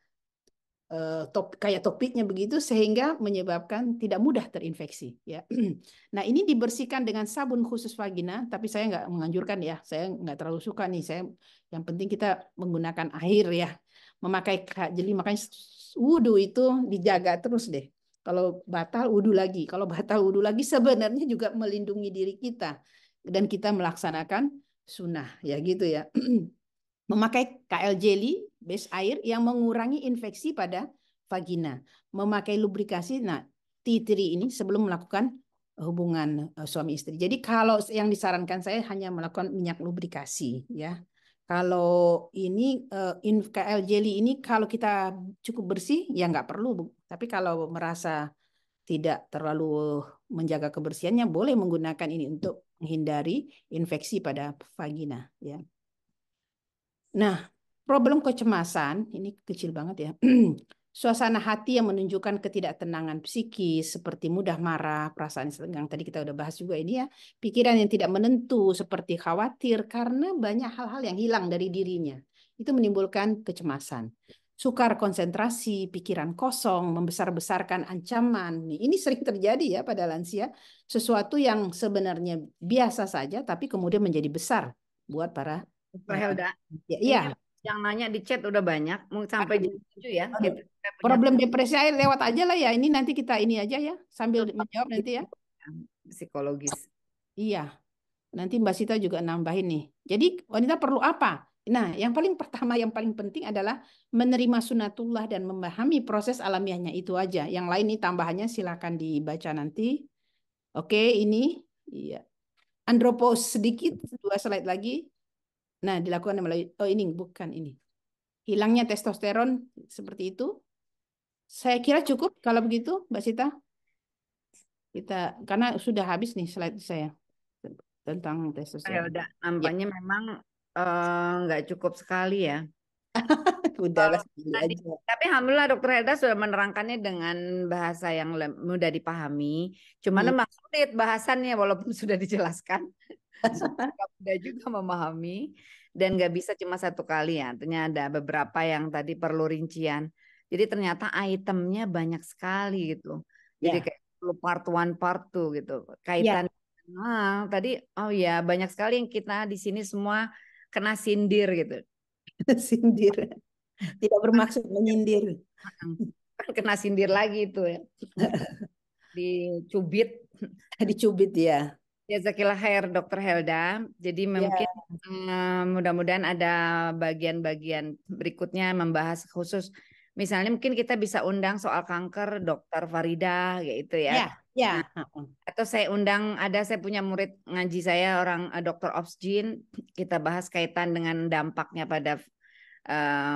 Eh, top, kayak topiknya begitu sehingga menyebabkan tidak mudah terinfeksi ya. nah ini dibersihkan dengan sabun khusus vagina tapi saya nggak menganjurkan ya saya nggak terlalu suka nih saya yang penting kita menggunakan air ya memakai jelly makanya wudhu itu dijaga terus deh kalau batal wudhu lagi kalau batal wudhu lagi sebenarnya juga melindungi diri kita dan kita melaksanakan sunnah ya gitu ya memakai KL jelly base air yang mengurangi infeksi pada vagina. Memakai lubrikasi, nah T3 ini sebelum melakukan eh, hubungan eh, suami istri. Jadi kalau yang disarankan saya hanya melakukan minyak lubrikasi ya. Kalau ini uh, eh, KL jelly ini kalau kita cukup bersih ya nggak perlu Tapi kalau merasa tidak terlalu menjaga kebersihannya boleh menggunakan ini untuk menghindari infeksi pada vagina ya. Nah Problem kecemasan, ini kecil banget ya. Suasana hati yang menunjukkan ketidaktenangan psikis seperti mudah marah, perasaan tegang tadi kita udah bahas juga ini ya. Pikiran yang tidak menentu seperti khawatir karena banyak hal-hal yang hilang dari dirinya. Itu menimbulkan kecemasan. Sukar konsentrasi, pikiran kosong, membesar-besarkan ancaman. Ini sering terjadi ya pada lansia. Sesuatu yang sebenarnya biasa saja tapi kemudian menjadi besar buat para Helda. Ya, Ya yang nanya di chat udah banyak, mau sampai jam tujuh ya. Gitu. Problem depresi air lewat aja lah ya. Ini nanti kita ini aja ya, sambil menjawab nanti ya. Psikologis. Iya. Nanti Mbak Sita juga nambahin nih. Jadi wanita perlu apa? Nah, yang paling pertama, yang paling penting adalah menerima sunatullah dan memahami proses alamiahnya itu aja. Yang lain ini tambahannya silakan dibaca nanti. Oke, ini iya. Andropos sedikit, dua slide lagi. Nah, dilakukan melalui oh ini bukan ini. Hilangnya testosteron seperti itu. Saya kira cukup kalau begitu, Mbak Sita. Kita karena sudah habis nih slide saya tentang testosteron. Ya udah, nampaknya ya. memang eh, nggak uh, cukup sekali ya. Udah, tadi, tapi alhamdulillah dokter Helda sudah menerangkannya dengan bahasa yang mudah dipahami. Cuman hmm. memang sulit bahasannya walaupun sudah dijelaskan mudah juga memahami dan nggak bisa cuma satu kali ya. Artinya ada beberapa yang tadi perlu rincian. Jadi ternyata itemnya banyak sekali gitu. Jadi yeah. kayak part one, part two gitu. Ya. Kaitan yeah. nah, tadi oh ya banyak sekali yang kita di sini semua kena sindir gitu. sindir. Tidak bermaksud menyindir. Hmm. Kan kena sindir lagi itu ya. Dicubit. Dicubit ya. Ya Zakilah Hair, Dokter Helda. Jadi ya. mungkin mudah-mudahan ada bagian-bagian berikutnya membahas khusus. Misalnya mungkin kita bisa undang soal kanker Dokter Farida, gitu ya. Ya. Yeah. Ya. Atau saya undang ada saya punya murid ngaji saya orang uh, Dokter Jin, kita bahas kaitan dengan dampaknya pada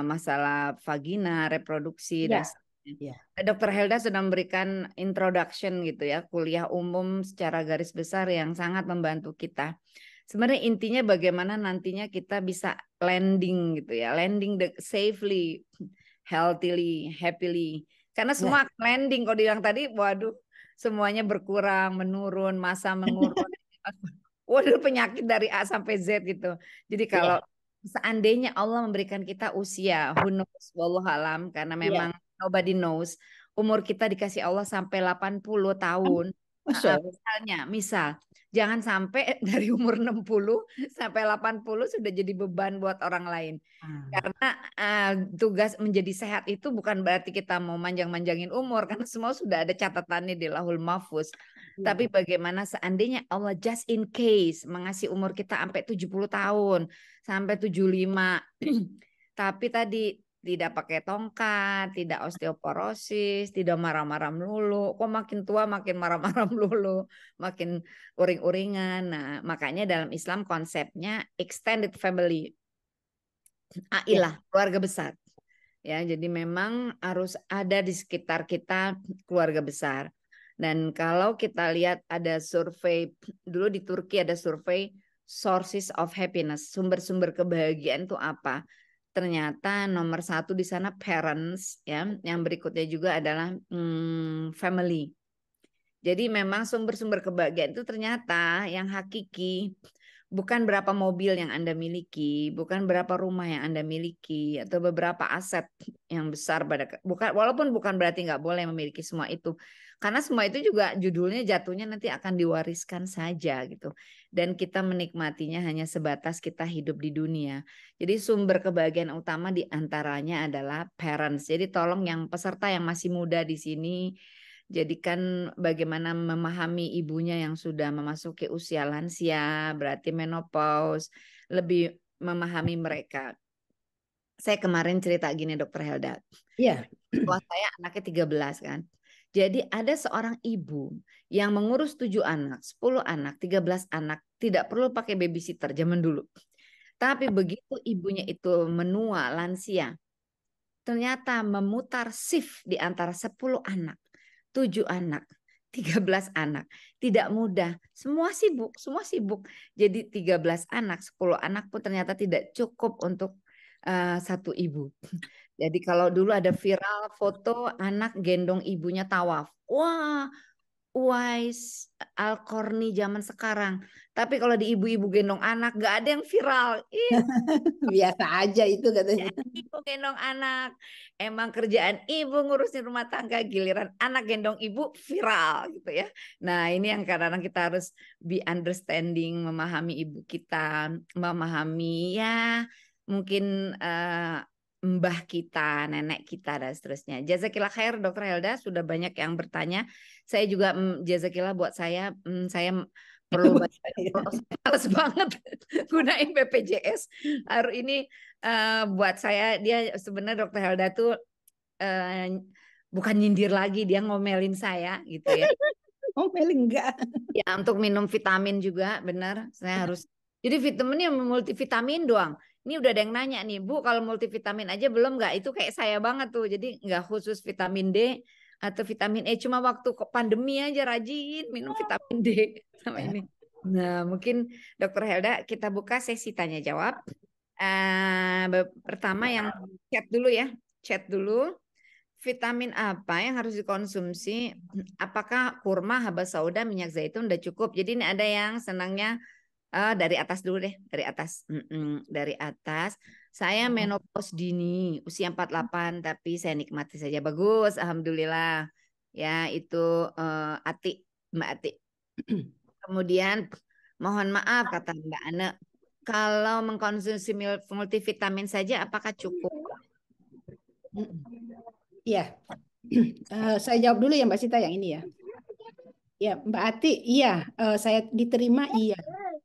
masalah vagina, reproduksi yeah. dan ya. Yeah. Iya. Dokter Helda sudah memberikan introduction gitu ya, kuliah umum secara garis besar yang sangat membantu kita. Sebenarnya intinya bagaimana nantinya kita bisa landing gitu ya, landing the safely, healthily, happily. Karena semua yeah. landing kalau bilang tadi, waduh, semuanya berkurang, menurun, masa mengurun. waduh, penyakit dari A sampai Z gitu. Jadi iya. kalau yeah. seandainya Allah memberikan kita usia, hunus, knows, alam, karena iya. memang yeah nobody knows umur kita dikasih Allah sampai 80 tahun oh, Masya. misalnya misal jangan sampai dari umur 60 sampai 80 sudah jadi beban buat orang lain hmm. karena uh, tugas menjadi sehat itu bukan berarti kita mau manjang-manjangin umur karena semua sudah ada catatannya di lahul mafus. hmm. Iya. tapi bagaimana seandainya Allah just in case mengasih umur kita sampai 70 tahun sampai 75 tapi tadi tidak pakai tongkat, tidak osteoporosis, tidak marah-marah melulu. Kok makin tua makin marah-marah melulu, makin uring-uringan. Nah, makanya dalam Islam konsepnya extended family. Ailah, ya. keluarga besar. Ya, jadi memang harus ada di sekitar kita keluarga besar. Dan kalau kita lihat ada survei dulu di Turki ada survei sources of happiness, sumber-sumber kebahagiaan itu apa? ternyata nomor satu di sana parents ya yang berikutnya juga adalah hmm, family jadi memang sumber-sumber kebahagiaan itu ternyata yang hakiki bukan berapa mobil yang Anda miliki, bukan berapa rumah yang Anda miliki, atau beberapa aset yang besar pada bukan walaupun bukan berarti nggak boleh memiliki semua itu, karena semua itu juga judulnya jatuhnya nanti akan diwariskan saja gitu dan kita menikmatinya hanya sebatas kita hidup di dunia jadi sumber kebahagiaan utama diantaranya adalah parents jadi tolong yang peserta yang masih muda di sini jadikan bagaimana memahami ibunya yang sudah memasuki usia lansia berarti menopause lebih memahami mereka saya kemarin cerita gini dokter Helda. Iya. Yeah. Wah saya anaknya 13 kan. Jadi ada seorang ibu yang mengurus tujuh anak, sepuluh anak, tiga belas anak, tidak perlu pakai babysitter zaman dulu. Tapi begitu ibunya itu menua, lansia, ternyata memutar shift di antara sepuluh anak, tujuh anak, tiga belas anak. Tidak mudah. Semua sibuk, semua sibuk. Jadi tiga belas anak, sepuluh anak pun ternyata tidak cukup untuk Eh, satu ibu. Jadi kalau dulu ada viral foto anak gendong ibunya tawaf. Wah, wise al korni zaman sekarang. Tapi kalau di ibu-ibu gendong anak gak ada yang viral. Ih. Biasa aja itu katanya. Ibu gendong anak. Emang kerjaan ibu ngurusin rumah tangga giliran anak gendong ibu viral gitu ya. Nah, ini yang kadang-kadang kita harus be understanding, memahami ibu kita, memahami ya mungkin uh, mbah kita, nenek kita dan seterusnya. Jazakillah khair Dokter Helda sudah banyak yang bertanya. Saya juga mm, jazakillah buat saya mm, saya perlu oh, males banget gunain BPJS. Hari ini uh, buat saya dia sebenarnya Dokter Helda tuh uh, bukan nyindir lagi, dia ngomelin saya gitu ya. ngomelin enggak. Ya, untuk minum vitamin juga benar. Saya iya. harus jadi vitaminnya multivitamin doang. Ini udah ada yang nanya nih, Bu, kalau multivitamin aja belum nggak? Itu kayak saya banget tuh. Jadi nggak khusus vitamin D atau vitamin E. Cuma waktu pandemi aja rajin minum oh. vitamin D sama ini. Nah, mungkin Dokter Helda kita buka sesi tanya jawab. Uh, pertama yang chat dulu ya, chat dulu. Vitamin apa yang harus dikonsumsi? Apakah kurma, haba sauda, minyak zaitun udah cukup? Jadi ini ada yang senangnya Uh, dari atas dulu deh, dari atas. Mm-mm, dari atas. Saya menopause dini, usia 48 hmm. tapi saya nikmati saja. Bagus, alhamdulillah. Ya, itu uh, Ati, Mbak Ati. Kemudian mohon maaf kata Mbak Ana, kalau mengkonsumsi multivitamin saja apakah cukup? Iya. Uh, saya jawab dulu ya Mbak Sita yang ini ya. Ya, Mbak Ati, iya, uh, saya diterima iya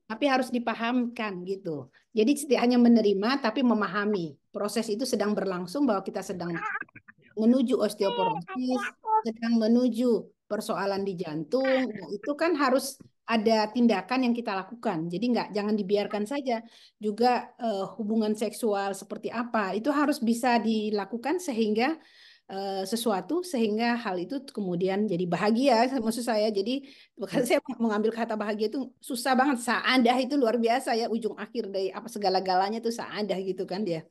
tapi harus dipahamkan gitu. Jadi tidak hanya menerima tapi memahami proses itu sedang berlangsung bahwa kita sedang menuju osteoporosis, sedang menuju persoalan di jantung. Nah, itu kan harus ada tindakan yang kita lakukan. Jadi nggak jangan dibiarkan saja. Juga eh, hubungan seksual seperti apa itu harus bisa dilakukan sehingga Eh, sesuatu sehingga hal itu kemudian jadi bahagia maksud saya jadi bukan hmm. saya mengambil kata bahagia itu susah banget saadah itu luar biasa ya ujung akhir dari apa segala-galanya itu saadah gitu kan dia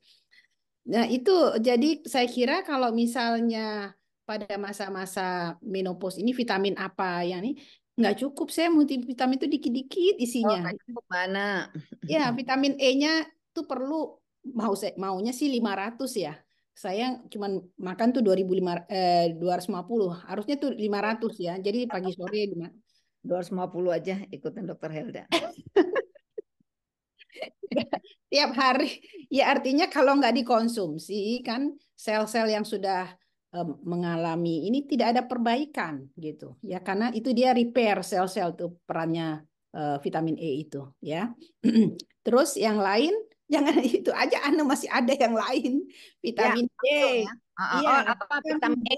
nah itu jadi saya kira kalau misalnya pada masa-masa menopause ini vitamin apa yang ini nggak cukup saya vitamin itu dikit-dikit oh, isinya. Oh, mana? Ya vitamin E-nya tuh perlu mau saya maunya sih 500 ya saya cuma makan tuh 2500 eh, 250 harusnya tuh 500 ya jadi pagi sore 250 aja ikutin dokter Helda tiap hari ya artinya kalau nggak dikonsumsi kan sel-sel yang sudah um, mengalami ini tidak ada perbaikan gitu ya karena itu dia repair sel-sel tuh perannya uh, vitamin E itu ya terus yang lain jangan itu aja anu masih ada yang lain vitamin ya, D ya. Uh, iya oh, apa vitamin D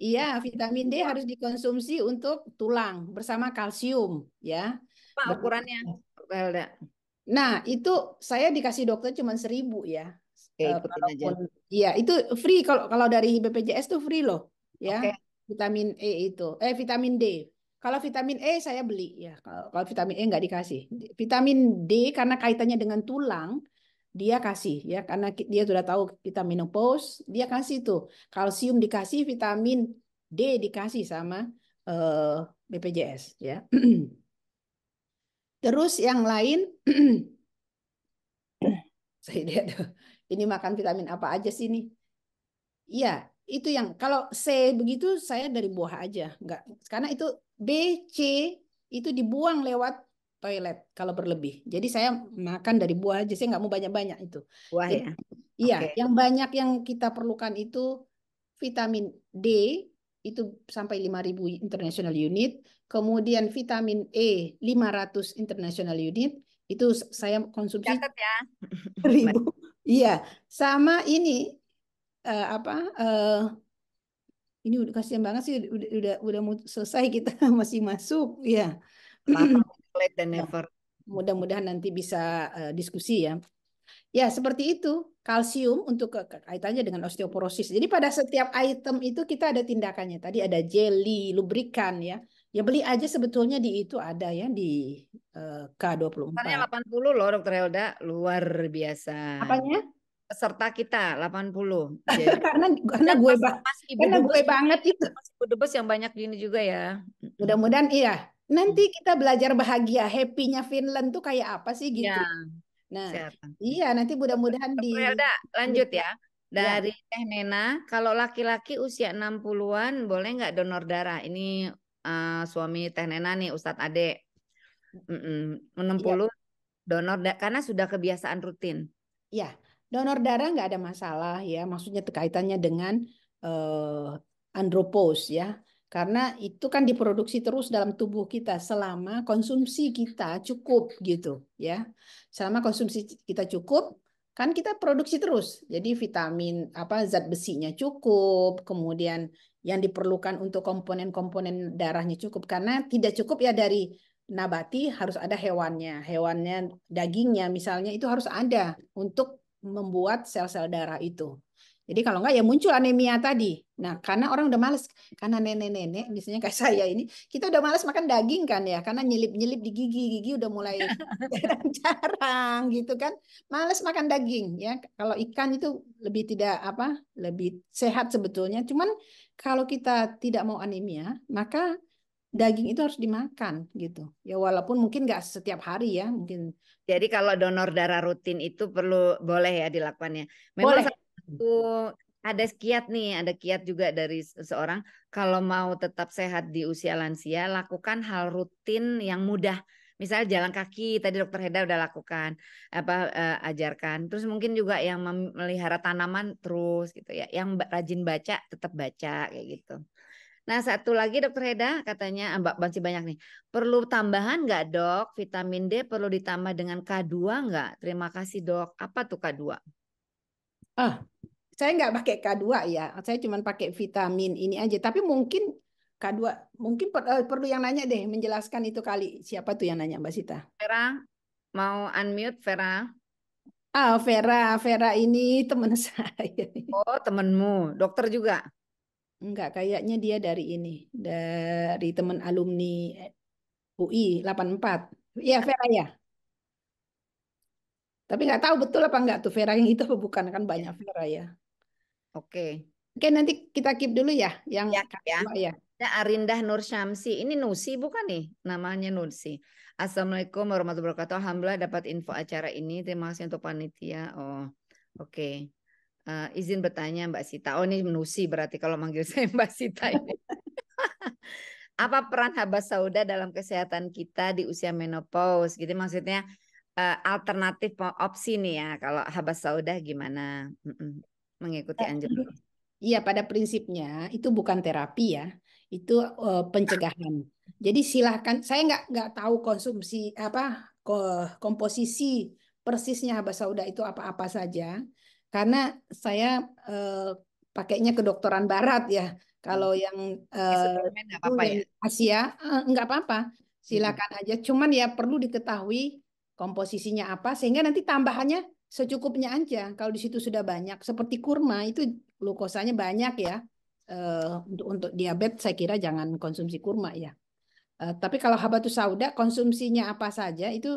iya vitamin D harus dikonsumsi untuk tulang bersama kalsium ya apa ukurannya Belda ya. nah itu saya dikasih dokter cuma seribu ya Oke, eh, ikutin aja. iya itu free kalau kalau dari BPJS tuh free loh ya okay. vitamin E itu eh vitamin D kalau vitamin E saya beli ya. Kalau, vitamin E nggak dikasih. Vitamin D karena kaitannya dengan tulang dia kasih ya karena dia sudah tahu kita menopause dia kasih tuh kalsium dikasih vitamin D dikasih sama uh, eh, BPJS ya. Terus yang lain saya lihat ini makan vitamin apa aja sih nih? Iya, itu yang kalau C begitu saya dari buah aja nggak karena itu B C itu dibuang lewat toilet kalau berlebih jadi saya makan dari buah aja saya nggak mau banyak banyak itu buah ya iya okay. yang banyak yang kita perlukan itu vitamin D itu sampai 5000 international unit kemudian vitamin E 500 international unit itu saya konsumsi ya. ribu iya sama ini uh, apa uh, ini udah kasihan banget sih udah udah udah mau selesai kita masih masuk ya late than never mudah-mudahan nanti bisa uh, diskusi ya ya seperti itu kalsium untuk kaitannya dengan osteoporosis jadi pada setiap item itu kita ada tindakannya tadi ada jelly lubrikan ya ya beli aja sebetulnya di itu ada ya di uh, K24 delapan 80 loh dokter Helda luar biasa apanya peserta kita 80. Jadi, karena karena gue banget karena gue banget itu. masih Ibu dubes yang banyak gini juga ya. Mudah-mudahan iya. Nanti kita belajar bahagia, happy-nya Finland tuh kayak apa sih ya, gitu. Ya. Nah, iya nanti mudah-mudahan di lanjut iya. ya. Dari ya. Teh Nena, kalau laki-laki usia 60-an boleh nggak donor darah? Ini uh, suami Teh Nena nih, Ustadz Ade. Mm -mm, 60 ya. donor karena sudah kebiasaan rutin. Iya Donor darah nggak ada masalah ya, maksudnya kaitannya dengan uh, eh, andropos ya. Karena itu kan diproduksi terus dalam tubuh kita selama konsumsi kita cukup gitu ya. Selama konsumsi kita cukup, kan kita produksi terus. Jadi vitamin apa zat besinya cukup, kemudian yang diperlukan untuk komponen-komponen darahnya cukup karena tidak cukup ya dari nabati harus ada hewannya. Hewannya dagingnya misalnya itu harus ada untuk membuat sel-sel darah itu. Jadi kalau enggak ya muncul anemia tadi. Nah, karena orang udah males karena nenek-nenek misalnya kayak saya ini, kita udah males makan daging kan ya, karena nyelip-nyelip di gigi, gigi udah mulai jarang gitu kan. Males makan daging ya. Kalau ikan itu lebih tidak apa? lebih sehat sebetulnya. Cuman kalau kita tidak mau anemia, maka daging itu harus dimakan gitu. Ya walaupun mungkin nggak setiap hari ya mungkin. Jadi kalau donor darah rutin itu perlu boleh ya dilakukannya. Memang boleh. Satu, ada kiat nih, ada kiat juga dari seorang kalau mau tetap sehat di usia lansia lakukan hal rutin yang mudah. Misalnya jalan kaki tadi dokter Heda udah lakukan apa eh, ajarkan. Terus mungkin juga yang memelihara tanaman terus gitu ya. Yang rajin baca tetap baca kayak gitu. Nah satu lagi dokter Heda katanya ah, Mbak masih banyak nih. Perlu tambahan nggak dok? Vitamin D perlu ditambah dengan K2 nggak? Terima kasih dok. Apa tuh K2? Ah, saya nggak pakai K2 ya. Saya cuma pakai vitamin ini aja. Tapi mungkin K2 mungkin per, uh, perlu yang nanya deh menjelaskan itu kali. Siapa tuh yang nanya Mbak Sita? Vera mau unmute Vera? Ah, oh, Vera, Vera ini teman saya. Oh, temenmu, dokter juga. Enggak, kayaknya dia dari ini, dari teman alumni UI 84. Iya, Vera ya. Tapi nggak tahu betul apa enggak tuh Vera yang itu apa bukan kan banyak Vera ya. Oke. Oke, nanti kita keep dulu ya yang ya. Ya. ya. ya. Arindah Nur Syamsi. Ini Nusi bukan nih? Namanya Nusi. Assalamualaikum warahmatullahi wabarakatuh. Alhamdulillah dapat info acara ini. Terima kasih untuk panitia. Oh, oke. Okay. Uh, izin bertanya Mbak Sita. Oh ini menusi berarti kalau manggil saya Mbak Sita ini. Apa peran haba sauda dalam kesehatan kita di usia menopause? Gitu maksudnya uh, alternatif opsi nih ya kalau haba sauda gimana mm -mm. mengikuti anjuran? Iya pada prinsipnya itu bukan terapi ya, itu uh, pencegahan. Jadi silahkan saya nggak nggak tahu konsumsi apa komposisi persisnya haba sauda itu apa-apa saja karena saya uh, pakainya kedokteran barat ya. Kalau hmm. yang uh, apa -apa ya? Asia uh, nggak apa-apa, ya? Ya, eh, hmm. silakan hmm. aja. Cuman ya perlu diketahui komposisinya apa sehingga nanti tambahannya secukupnya aja. Kalau di situ sudah banyak, seperti kurma itu glukosanya banyak ya. Uh, untuk untuk diabetes saya kira jangan konsumsi kurma ya. Uh, tapi kalau habatus sauda konsumsinya apa saja itu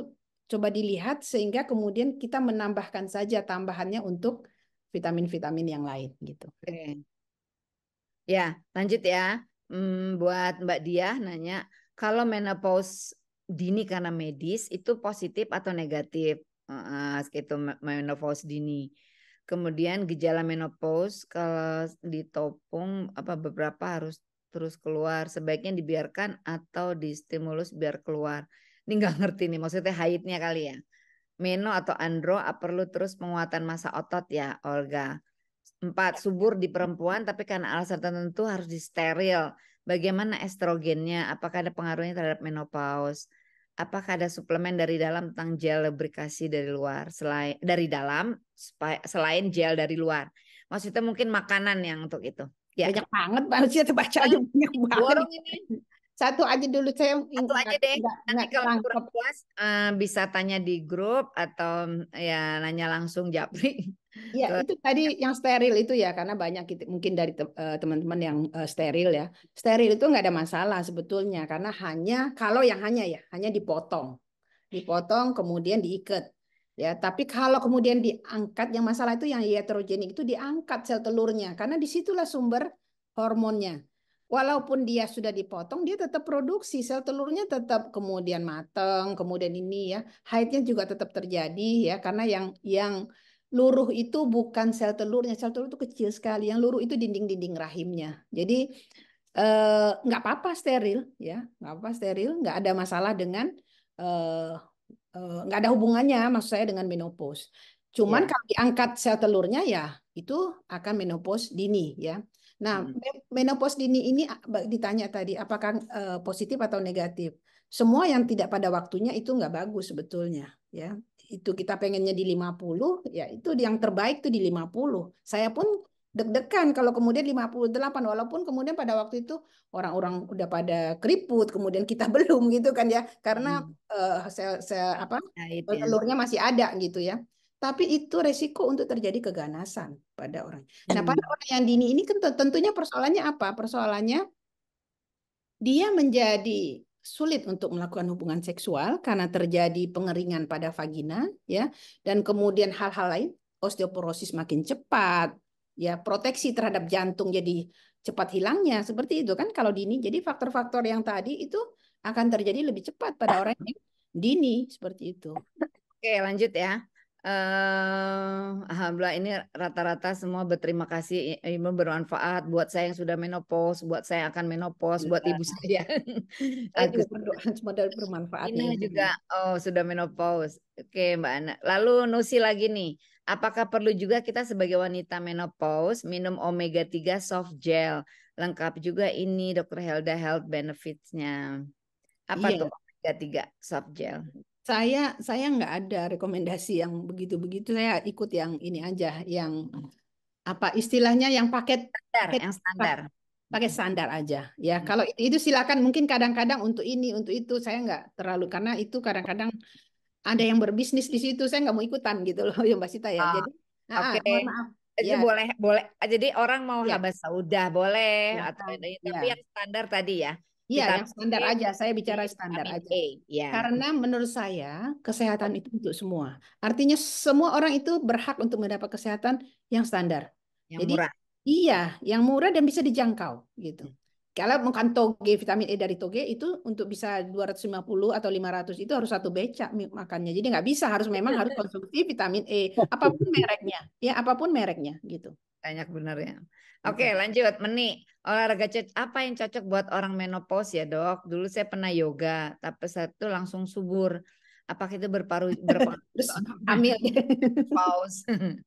coba dilihat sehingga kemudian kita menambahkan saja tambahannya untuk vitamin-vitamin yang lain gitu. Oke. Ya, lanjut ya. Hmm, buat Mbak Diah nanya, kalau menopause dini karena medis itu positif atau negatif? Uh, itu menopause dini. Kemudian gejala menopause kalau ditopong apa beberapa harus terus keluar. Sebaiknya dibiarkan atau distimulus biar keluar. Ini nggak ngerti nih maksudnya haidnya kali ya. Meno atau andro ah, perlu terus penguatan masa otot ya Olga. Empat, subur di perempuan tapi karena alasan tertentu harus disteril. Bagaimana estrogennya? Apakah ada pengaruhnya terhadap menopause? Apakah ada suplemen dari dalam tentang gel lubrikasi dari luar selain dari dalam selain gel dari luar? Maksudnya mungkin makanan yang untuk itu. Ya. Banyak banget manusia terbaca, terbaca aja banyak banget. Borong ini satu aja dulu saya satu aja deh enggak, nanti kalau kurang puas uh, bisa tanya di grup atau mm, ya nanya langsung Japri Iya, itu tadi yang steril itu ya, karena banyak kita, mungkin dari eh, teman-teman yang uh, steril ya. Steril itu nggak ada masalah sebetulnya, karena hanya kalau yang hanya ya, hanya dipotong, dipotong kemudian diikat. Ya, tapi kalau kemudian diangkat, yang masalah itu yang heterogenik itu diangkat sel telurnya, karena disitulah sumber hormonnya walaupun dia sudah dipotong, dia tetap produksi sel telurnya tetap kemudian mateng, kemudian ini ya haidnya juga tetap terjadi ya karena yang yang luruh itu bukan sel telurnya, sel telur itu kecil sekali, yang luruh itu dinding-dinding rahimnya. Jadi eh, nggak apa-apa steril ya, nggak apa steril, nggak ada masalah dengan eh, eh, nggak ada hubungannya maksud saya dengan menopause. Cuman ya. kalau diangkat sel telurnya ya itu akan menopause dini ya. Nah, hmm. menopause dini ini ditanya tadi apakah eh, positif atau negatif. Semua yang tidak pada waktunya itu nggak bagus sebetulnya, ya. Itu kita pengennya di 50, ya itu yang terbaik tuh di 50. Saya pun deg-degan kalau kemudian 58 walaupun kemudian pada waktu itu orang-orang udah pada keriput kemudian kita belum gitu kan ya karena hmm. uh, sel, sel apa nah, telurnya masih ada gitu ya tapi itu resiko untuk terjadi keganasan pada orang. Nah, iya. pada orang yang dini ini kan tentunya persoalannya apa? Persoalannya dia menjadi sulit untuk melakukan hubungan seksual karena terjadi pengeringan pada vagina ya dan kemudian hal-hal lain osteoporosis makin cepat ya proteksi terhadap jantung jadi cepat hilangnya seperti itu kan kalau dini jadi faktor-faktor yang tadi itu akan terjadi lebih cepat pada orang yang dini seperti itu. Oke, lanjut ya. Uh, alhamdulillah ini rata-rata semua berterima kasih ibu bermanfaat buat saya yang sudah menopause, buat saya yang akan menopause, ya. buat iya. ibu saya. saya juga berdoa dari bermanfaat. Ini juga oh sudah menopause. Oke Mbak Ana. Lalu Nusi lagi nih, apakah perlu juga kita sebagai wanita menopause minum omega 3 soft gel? Lengkap juga ini Dokter Helda Health Benefitsnya. Apa ya. tuh omega 3 soft gel? Saya saya nggak ada rekomendasi yang begitu-begitu. Saya ikut yang ini aja, yang apa istilahnya yang paket standar, paket, yang standar. Pakai hmm. standar aja. Ya, hmm. kalau itu silakan mungkin kadang-kadang untuk ini, untuk itu saya nggak terlalu karena itu kadang-kadang ada yang berbisnis di situ, saya nggak mau ikutan gitu loh, Yang Mbak Sita ya. oh, Jadi, oke. Okay. Jadi ya. boleh boleh jadi orang mau ya. habas saudah boleh ya. atau ya. tapi yang standar tadi ya Iya, yang standar aja. Saya bicara standar aja. Ya. Karena menurut saya kesehatan itu untuk semua. Artinya semua orang itu berhak untuk mendapat kesehatan yang standar. Yang Jadi, murah. Iya, yang murah dan bisa dijangkau gitu. Hmm. Kalau makan toge, vitamin E dari toge itu untuk bisa 250 atau 500 itu harus satu becak makannya. Jadi nggak bisa, harus memang harus konsumsi vitamin E apapun mereknya, ya apapun mereknya gitu. Banyak bener ya. Hmm. Oke okay, lanjut, meni. Olahraga apa yang cocok buat orang menopause ya dok? Dulu saya pernah yoga, tapi saat itu langsung subur. Apakah itu berparu berpengaruh? Amil pause.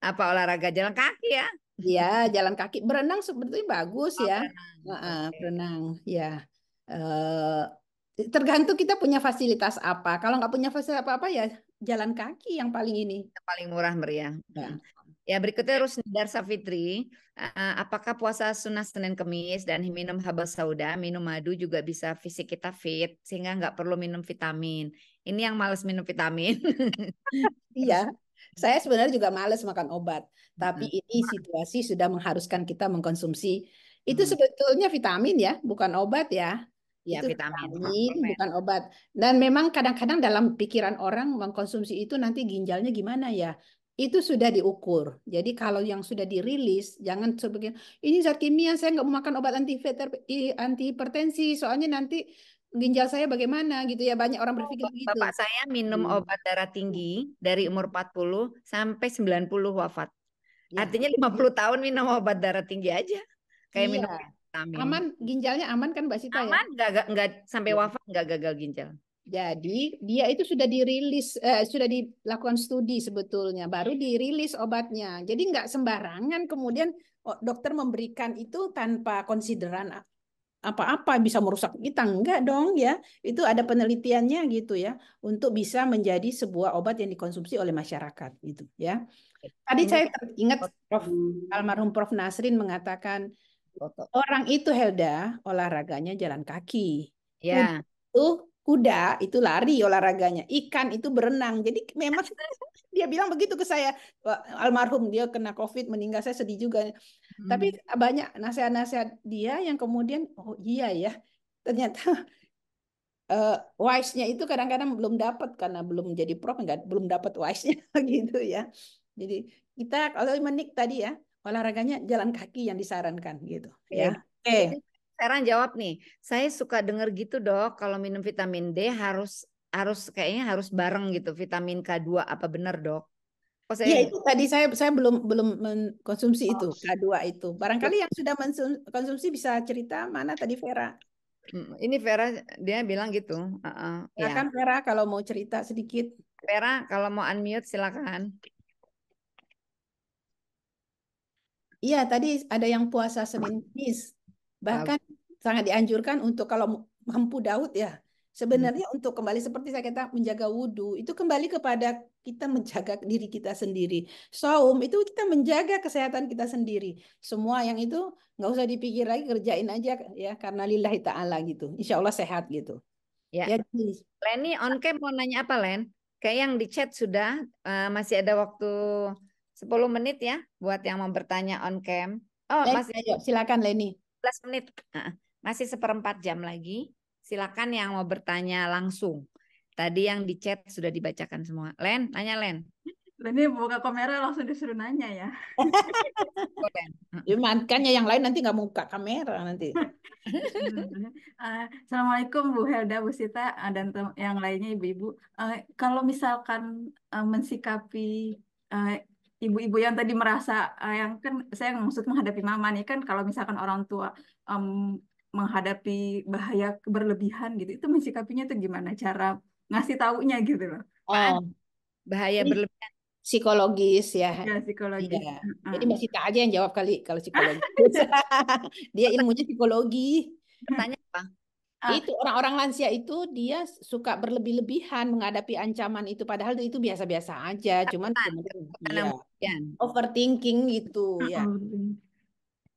apa olahraga jalan kaki ya? Iya, jalan kaki. Berenang sebetulnya bagus oh, ya. Berenang, okay. berenang ya. Uh, tergantung kita punya fasilitas apa. Kalau nggak punya fasilitas apa-apa ya jalan kaki yang paling ini. Yang paling murah meriah. Ya. Ya, berikutnya Rusnidar Safitri. Eh, apakah puasa sunnah Senin Kemis dan minum haba sauda, minum madu juga bisa fisik kita fit sehingga nggak perlu minum vitamin. Ini yang males minum vitamin. iya. Saya sebenarnya juga males makan obat, tapi hmm. ini situasi sudah mengharuskan kita mengkonsumsi itu hmm. sebetulnya vitamin ya, bukan obat ya. Ya, itu vitamin, vitamin bukan obat. Dan memang kadang-kadang dalam pikiran orang mengkonsumsi itu nanti ginjalnya gimana ya? itu sudah diukur. Jadi kalau yang sudah dirilis, jangan sebagian ini zat kimia saya nggak mau makan obat anti antihipertensi soalnya nanti ginjal saya bagaimana gitu ya banyak orang oh, berpikir Bapak begitu. Bapak saya minum hmm. obat darah tinggi dari umur 40 sampai 90 wafat. Ya. Artinya 50 tahun minum obat darah tinggi aja. Kayak iya. minum vitamin. Aman ginjalnya aman kan Mbak Sita aman, ya? Aman nggak nggak sampai iya. wafat nggak gagal ginjal. Jadi dia itu sudah dirilis, eh, sudah dilakukan studi sebetulnya, baru dirilis obatnya. Jadi nggak sembarangan kemudian oh, dokter memberikan itu tanpa konsideran apa-apa bisa merusak kita enggak dong ya itu ada penelitiannya gitu ya untuk bisa menjadi sebuah obat yang dikonsumsi oleh masyarakat gitu ya tadi saya ingat Prof almarhum Prof Nasrin mengatakan orang itu Helda olahraganya jalan kaki ya itu kuda itu lari olahraganya, ikan itu berenang. Jadi memang dia bilang begitu ke saya, almarhum dia kena COVID meninggal saya sedih juga. Hmm. Tapi banyak nasihat-nasihat dia yang kemudian oh iya ya ternyata uh, wise-nya itu kadang-kadang belum dapat karena belum jadi prof enggak belum dapat wise-nya gitu ya. Jadi kita kalau menik tadi ya olahraganya jalan kaki yang disarankan gitu ya. Oke. Okay. Sekarang jawab nih, saya suka denger gitu dok, kalau minum vitamin D harus harus kayaknya harus bareng gitu vitamin K2 apa benar dok? Oh, saya... Ya itu tadi saya saya belum belum mengkonsumsi oh. itu K2 itu. Barangkali yang sudah mengkonsumsi bisa cerita mana tadi Vera? Hmm, ini Vera dia bilang gitu. Uh -uh, ya. Vera kalau mau cerita sedikit. Vera kalau mau unmute silakan. Iya tadi ada yang puasa Senin Kamis. Bahkan sangat dianjurkan untuk kalau mampu Daud ya sebenarnya hmm. untuk kembali seperti saya kata menjaga wudhu itu kembali kepada kita menjaga diri kita sendiri saum itu kita menjaga kesehatan kita sendiri semua yang itu nggak usah dipikir lagi kerjain aja ya karena lillahi taala gitu insya Allah sehat gitu ya, ya on cam mau nanya apa Len kayak yang di chat sudah uh, masih ada waktu 10 menit ya buat yang mau bertanya on cam oh Len, masih ayo, silakan Lenny 15 menit masih seperempat jam lagi. Silakan yang mau bertanya langsung. Tadi yang di chat sudah dibacakan semua. Len, nanya Len. Len Ini buka kamera langsung disuruh nanya ya. ya makanya yang lain nanti nggak mau buka kamera nanti. uh, Assalamualaikum Bu Helda, Bu Sita, eh, dan yang lainnya ibu-ibu. Uh, kalau misalkan uh, mensikapi ibu-ibu yang tadi merasa yang kan saya maksud menghadapi mama nih kan kalau misalkan orang tua um, menghadapi bahaya berlebihan gitu itu mencikapinya itu gimana cara ngasih taunya gitu loh oh, kan? bahaya berlebihan psikologis ya, ya psikologis ya. jadi masih tak aja yang jawab kali kalau psikologi dia ilmunya psikologi tanya apa Ah. itu orang-orang lansia itu dia suka berlebih-lebihan menghadapi ancaman itu padahal itu biasa-biasa aja cuman, cuman ya, overthinking gitu ya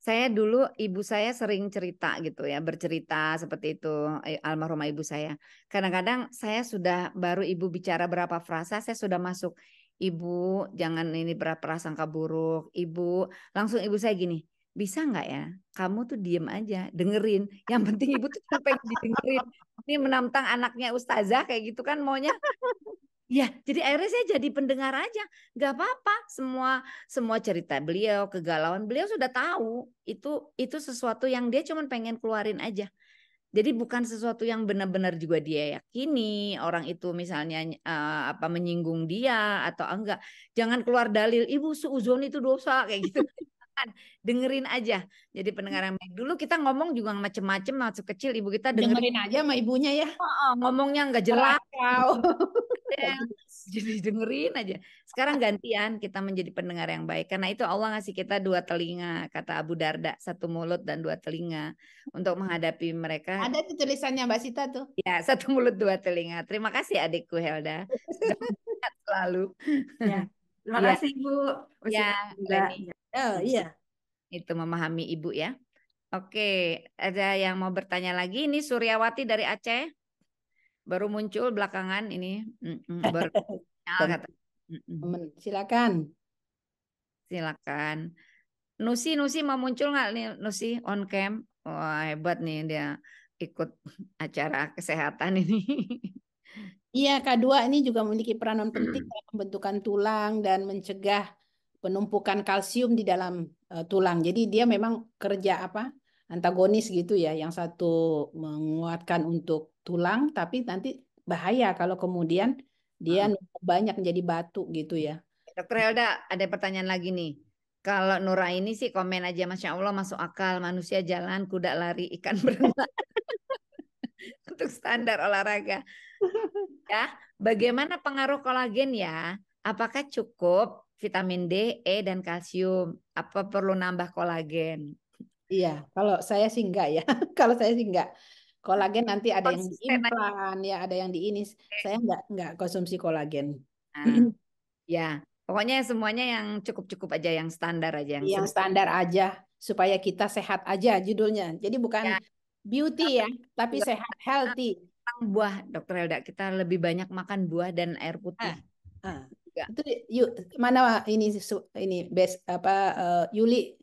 saya dulu ibu saya sering cerita gitu ya, bercerita seperti itu eh, almarhumah ibu saya. Kadang-kadang saya sudah baru ibu bicara berapa frasa, saya sudah masuk. Ibu jangan ini berprasangka buruk, ibu langsung ibu saya gini, bisa nggak ya? Kamu tuh diem aja, dengerin. Yang penting ibu tuh pengen didengerin. Ini menantang anaknya ustazah kayak gitu kan maunya Ya, jadi akhirnya saya jadi pendengar aja. Gak apa-apa, semua semua cerita beliau, kegalauan beliau sudah tahu. Itu itu sesuatu yang dia cuma pengen keluarin aja. Jadi bukan sesuatu yang benar-benar juga dia yakini orang itu misalnya uh, apa menyinggung dia atau enggak. Jangan keluar dalil ibu suuzon itu dosa kayak gitu. Kan? dengerin aja. Jadi pendengar yang baik. Dulu kita ngomong juga macem-macem masuk kecil ibu kita dengerin, dengerin aja sama ibunya ya. ngomongnya nggak jelas. Wow. Jadi dengerin aja. Sekarang gantian kita menjadi pendengar yang baik. Karena itu Allah ngasih kita dua telinga, kata Abu Darda, satu mulut dan dua telinga untuk menghadapi mereka. Ada tuh tulisannya Mbak Sita tuh. Ya, satu mulut dua telinga. Terima kasih adikku Helda. Selalu. Ya. Terima ya. kasih Bu. Ya, Usia ya, Oh iya. Itu memahami ibu ya. Oke, ada yang mau bertanya lagi? Ini Suryawati dari Aceh. Baru muncul belakangan ini. Ber Silakan. Silakan. Nusi, Nusi mau muncul nggak nih Nusi on cam? Wah hebat nih dia ikut acara kesehatan ini. Iya, K2 ini juga memiliki peranan penting dalam pembentukan tulang dan mencegah penumpukan kalsium di dalam uh, tulang. Jadi dia memang kerja apa? antagonis gitu ya. Yang satu menguatkan untuk tulang tapi nanti bahaya kalau kemudian dia hmm. banyak menjadi batu gitu ya. Dokter Elda, ada pertanyaan lagi nih. Kalau Nura ini sih komen aja Masya Allah masuk akal, manusia jalan, kuda lari, ikan berenang. Untuk standar olahraga. Ya, bagaimana pengaruh kolagen ya? Apakah cukup vitamin D, E dan kalsium. Apa perlu nambah kolagen? Iya, kalau saya sih enggak ya. kalau saya sih enggak. Kolagen nanti ada yang diimplan, ya ada yang diinis. ini. Saya enggak enggak konsumsi kolagen. Nah, ya, pokoknya semuanya yang cukup-cukup aja, yang standar aja. Yang, yang standar aja, supaya kita sehat aja judulnya. Jadi bukan ya. beauty ya, tapi sehat, healthy. Buah, Dokter Elda, kita lebih banyak makan buah dan air putih. Ha. Ah, ah. Ha juga. Itu yuk mana ini ini best apa uh, Yuli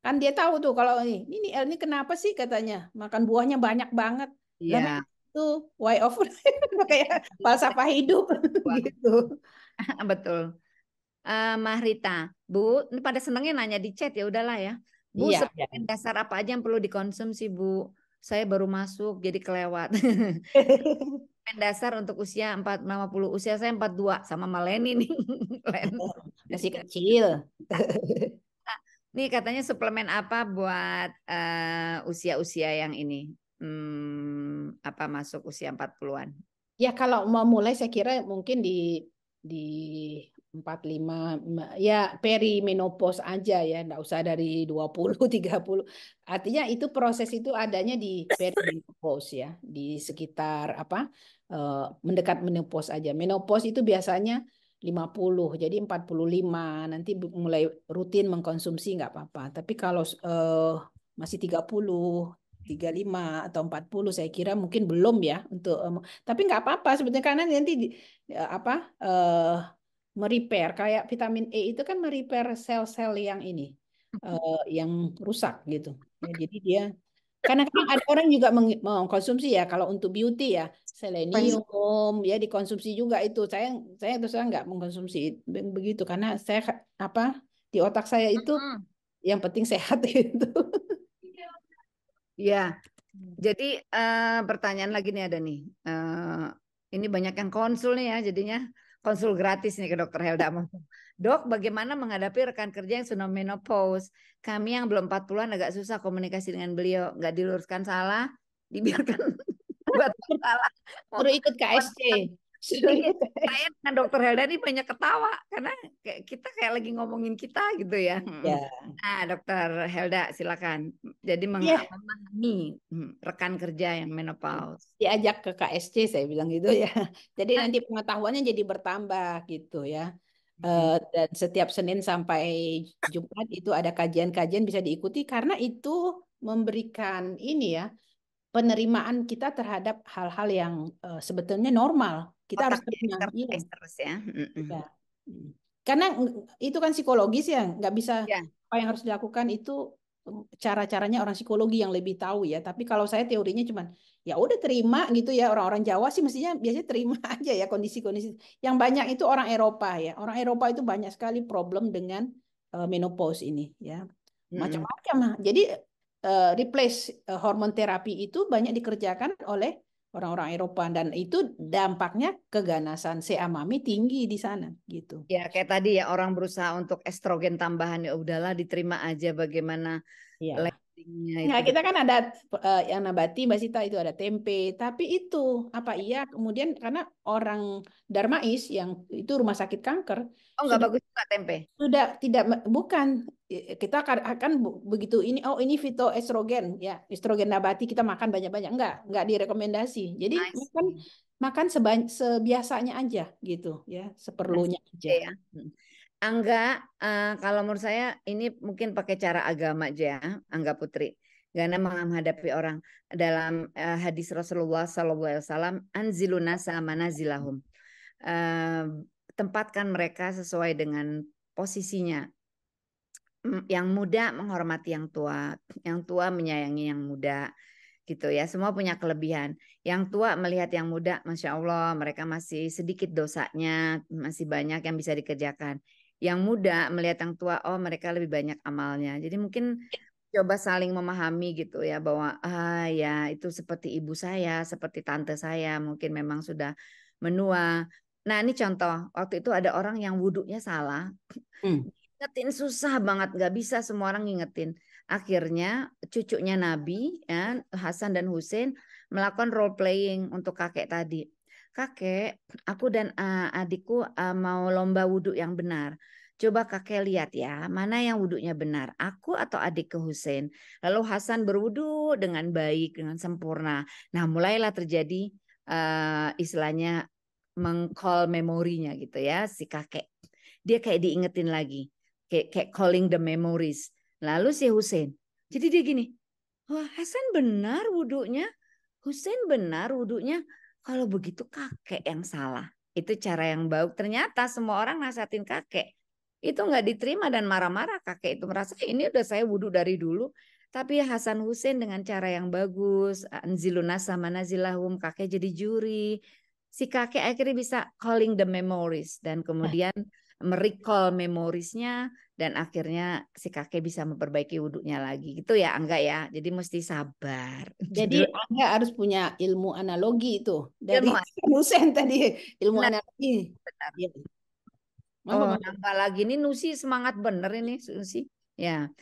kan dia tahu tuh kalau ini ini El ini kenapa sih katanya makan buahnya banyak banget. Iya. Yeah. Itu way of kayak falsafah hidup gitu. Betul. Uh, eh, Mahrita, Bu, ini pada senengnya nanya di chat ya udahlah ya. Bu, iya. dasar apa aja yang perlu dikonsumsi, Bu? Saya baru masuk jadi kelewat. Suplemen dasar untuk usia 450 Usia saya 42 sama Maleni nih. Len. Oh, masih kecil. Nah, nih katanya suplemen apa buat eh, usia-usia uh, yang ini? Hmm, apa masuk usia 40-an? Ya kalau mau mulai saya kira mungkin di di empat 45 ya peri menopause aja ya enggak usah dari dua puluh tiga puluh. artinya itu proses itu adanya di peri menopause ya di sekitar apa eh, mendekat menopause aja menopause itu biasanya lima puluh, jadi empat puluh lima nanti mulai rutin mengkonsumsi nggak apa-apa tapi kalau eh, masih 30 35 atau 40 saya kira mungkin belum ya untuk um, tapi nggak apa-apa sebetulnya karena nanti uh, apa uh, merepair kayak vitamin E itu kan merepair sel-sel yang ini uh, yang rusak gitu ya, jadi dia karena kan ada orang juga mengkonsumsi ya kalau untuk beauty ya selenium ya dikonsumsi juga itu saya saya terus saya nggak mengkonsumsi begitu karena saya apa di otak saya itu uh-huh. yang penting sehat itu ya jadi uh, pertanyaan lagi nih ada nih uh, ini banyak yang konsul nih ya jadinya konsul gratis nih ke dokter Helda. Dok, bagaimana menghadapi rekan kerja yang sudah menopause? Kami yang belum 40-an agak susah komunikasi dengan beliau. Nggak diluruskan salah, dibiarkan buat salah. Perlu ikut KSC saya dengan dokter Helda ini banyak ketawa karena kita kayak lagi ngomongin kita gitu ya. Yeah. Nah, dokter Helda silakan. Jadi mengalami iya. yeah. Mm, rekan kerja yang menopause. Mm, diajak ke KSC saya bilang gitu ya. Jadi nah. nanti pengetahuannya jadi bertambah gitu ya. Eh, dan setiap Senin sampai Jumat itu ada kajian-kajian bisa diikuti karena itu memberikan ini ya penerimaan kita terhadap hal-hal yang uh, sebetulnya normal. Kita Otak harus terima. Iya. Terus ya. Iya. Mm ya. Karena mm, itu kan psikologis ya, nggak bisa ya. apa yang harus dilakukan itu mm, cara-caranya orang psikologi yang lebih tahu ya. Tapi kalau saya teorinya cuma, ya udah terima gitu ya orang-orang Jawa sih mestinya biasanya terima aja ya kondisi-kondisi. Yang banyak itu orang Eropa ya. Orang Eropa itu banyak sekali problem dengan uh, menopause ini ya. Macam-macam. -hmm. Jadi Eh, replace eh, hormon terapi itu banyak dikerjakan oleh orang-orang Eropa dan itu dampaknya keganasan CA mami tinggi di sana gitu. Ya kayak tadi ya orang berusaha untuk estrogen tambahan ya udahlah diterima aja bagaimana ya. Nah, kita kan ada uh, yang nabati Mbak Sita itu ada tempe, tapi itu apa iya kemudian karena orang Darmais yang itu rumah sakit kanker. Oh, nggak bagus juga tempe. Sudah tidak bukan kita kan, akan, akan begitu ini oh ini fitoestrogen ya, estrogen nabati kita makan banyak-banyak. Enggak, enggak direkomendasi. Jadi nice. makan makan sebiasanya aja gitu ya, seperlunya iya, aja. Ya. Angga, ah, uh, eh, kalau menurut saya ini mungkin pakai cara agama aja ya, Angga Putri. Karena menghadapi orang dalam uh, hadis Rasulullah SAW, anzilunasa zilahum. Uh, eh, tempatkan mereka sesuai dengan posisinya. Yang muda menghormati yang tua, yang tua menyayangi yang muda, gitu ya. Semua punya kelebihan. Yang tua melihat yang muda, masya Allah, mereka masih sedikit dosanya, masih banyak yang bisa dikerjakan yang muda melihat yang tua oh mereka lebih banyak amalnya jadi mungkin iya. coba saling memahami gitu ya bahwa ah ya itu seperti ibu saya seperti tante saya mungkin memang sudah menua nah ini contoh waktu itu ada orang yang wuduknya salah hmm. ingetin susah banget nggak bisa semua orang ngingetin akhirnya cucunya Nabi ya Hasan dan Husain melakukan role playing untuk kakek tadi kakek, aku dan uh, adikku uh, mau lomba wudhu yang benar. Coba kakek lihat ya, mana yang wudhunya benar, aku atau adik ke Husain. Lalu Hasan berwudhu dengan baik, dengan sempurna. Nah mulailah terjadi uh, istilahnya mengcall memorinya gitu ya si kakek. Dia kayak diingetin lagi, kayak, kayak calling the memories. Lalu si Husain, jadi dia gini, wah Hasan benar wudhunya, Husain benar wudhunya kalau begitu kakek yang salah. Itu cara yang baik. Ternyata semua orang nasihatin kakek. Itu nggak diterima dan marah-marah kakek itu merasa eh, ini udah saya wudhu dari dulu. Tapi Hasan Hussein dengan cara yang bagus, eh, Ziluna sama Nazilahum, kakek jadi juri. Si kakek akhirnya bisa calling the memories. Dan ya. kemudian merecall memorisnya dan akhirnya si kakek bisa memperbaiki wudhunya lagi gitu ya Angga ya jadi mesti sabar jadi Angga harus punya ilmu analogi itu dari nusen tadi ilmu nah, analogi benar. Ya. Oh, nambah lagi ini Nusi semangat bener ini Nusi ya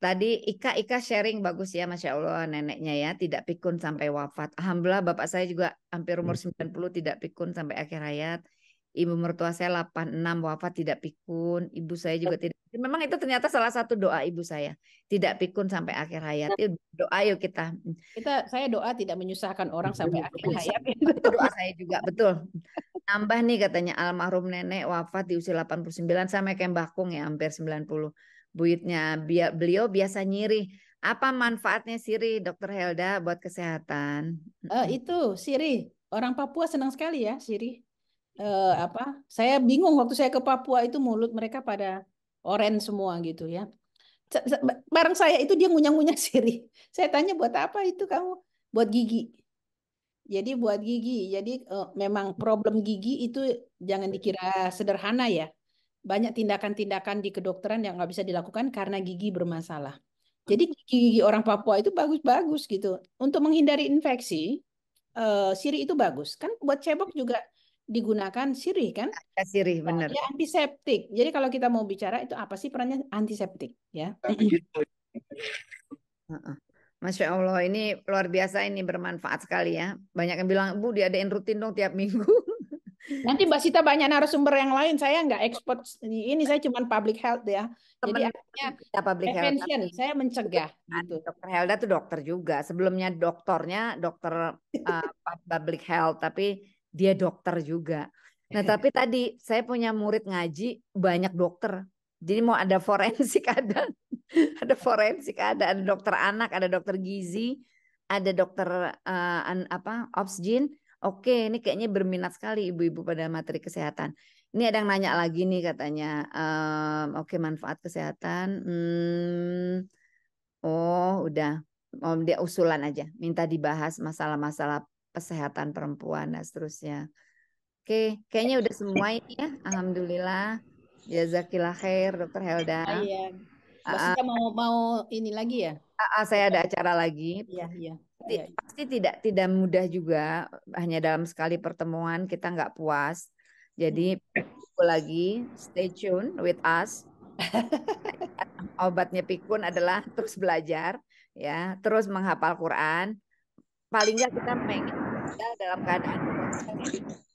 Tadi Ika Ika sharing bagus ya Masya Allah neneknya ya tidak pikun sampai wafat. Alhamdulillah bapak saya juga hampir umur 90 hmm. tidak pikun sampai akhir hayat ibu mertua saya 86 wafat tidak pikun, ibu saya juga iya. tidak. Memang itu ternyata salah satu doa ibu saya, tidak pikun sampai akhir hayat. Iya. Doa yuk kita. Kita saya doa tidak menyusahkan orang sampai akhir hayat. Itu doa saya juga betul. Tambah nih katanya almarhum nenek wafat di usia 89 sama kayak bakung ya hampir 90. Buitnya beliau biasa nyiri apa manfaatnya siri dokter Helda buat kesehatan? Uh, itu siri orang Papua senang sekali ya siri eh, apa? Saya bingung waktu saya ke Papua itu mulut mereka pada orange semua gitu ya. Barang saya itu dia ngunyah-ngunyah siri Saya tanya buat apa itu kamu? Buat gigi. Jadi buat gigi. Jadi eh, memang problem gigi itu jangan dikira sederhana ya. Banyak tindakan-tindakan di kedokteran yang nggak bisa dilakukan karena gigi bermasalah. Jadi gigi orang Papua itu bagus-bagus gitu. Untuk menghindari infeksi, uh, eh, siri itu bagus. Kan buat cebok juga digunakan sirih kan? ya Sirih nah, benar. ya antiseptik. Jadi kalau kita mau bicara itu apa sih perannya antiseptik ya? Nah, gitu. Masya Allah ini luar biasa ini bermanfaat sekali ya. Banyak yang bilang Bu diadain rutin dong tiap minggu. Nanti Mbak Sita banyak narasumber yang lain. Saya nggak ekspor ini saya cuma public health ya. Jadi artinya public Health. Saya mencegah. Gitu. Dokter Helda tuh dokter juga. Sebelumnya dokternya dokter uh, public health tapi dia dokter juga. Nah, tapi tadi saya punya murid ngaji banyak dokter. Jadi mau ada forensik ada ada forensik ada ada dokter anak, ada dokter gizi, ada dokter uh, an, apa? obsgin. Oke, ini kayaknya berminat sekali ibu-ibu pada materi kesehatan. Ini ada yang nanya lagi nih katanya. Um, oke, manfaat kesehatan. Hmm, oh, udah. Om dia usulan aja, minta dibahas masalah-masalah kesehatan perempuan dan seterusnya. Oke, kayaknya udah semua ini ya. Alhamdulillah. Jazakillah khair, Dokter Helda. Ah, iya. Maksudnya ah, ah. uh, mau mau ini lagi ya? Uh, saya ada acara lagi. Iya, iya. iya. iya. Pasti tidak tidak mudah juga. Hanya dalam sekali pertemuan kita nggak puas. Jadi hmm. lagi stay tune with us. Obatnya pikun adalah terus belajar, ya, terus menghafal Quran. Paling nggak kita pengen dalam keadaan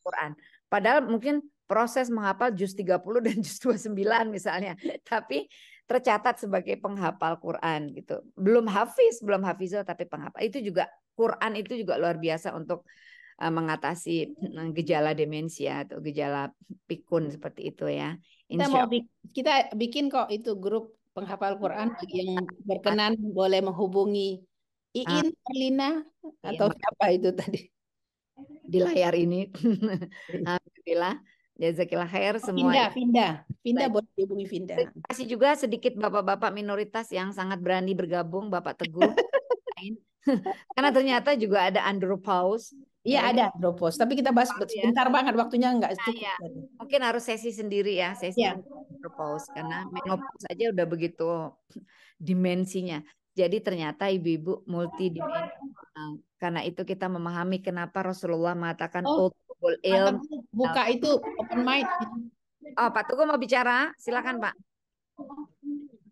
Quran. Padahal mungkin proses menghafal juz 30 dan juz 29 misalnya, tapi tercatat sebagai penghafal Quran gitu. Belum hafiz, belum hafizah tapi penghafal. Itu juga Quran itu juga luar biasa untuk eh, mengatasi eh, gejala demensia atau gejala pikun seperti itu ya. Insya kita mau bi kita bikin kok itu grup penghafal Quran bagi yang iya. berkenan boleh menghubungi Iin Erlina ah. atau iya. siapa itu tadi? di layar ini. Iya. Alhamdulillah. Jazakillah khair oh, semua. pindah pindah ya. pindah boleh dihubungi pindah Terima kasih juga sedikit bapak-bapak minoritas yang sangat berani bergabung, Bapak Teguh. Karena ternyata juga ada andropaus. Iya ada andropaus, tapi kita bahas ya. sebentar ya. banget waktunya nggak nah, cukup. Nah, ya. Mungkin harus sesi sendiri ya, sesi ya. andropaus karena menopause aja udah begitu dimensinya. Jadi ternyata ibu-ibu multidimensional karena itu kita memahami kenapa Rasulullah mengatakan oh, ulul ill. Buka itu open mic. Oh, Pak Tugu mau bicara? Silakan, Pak.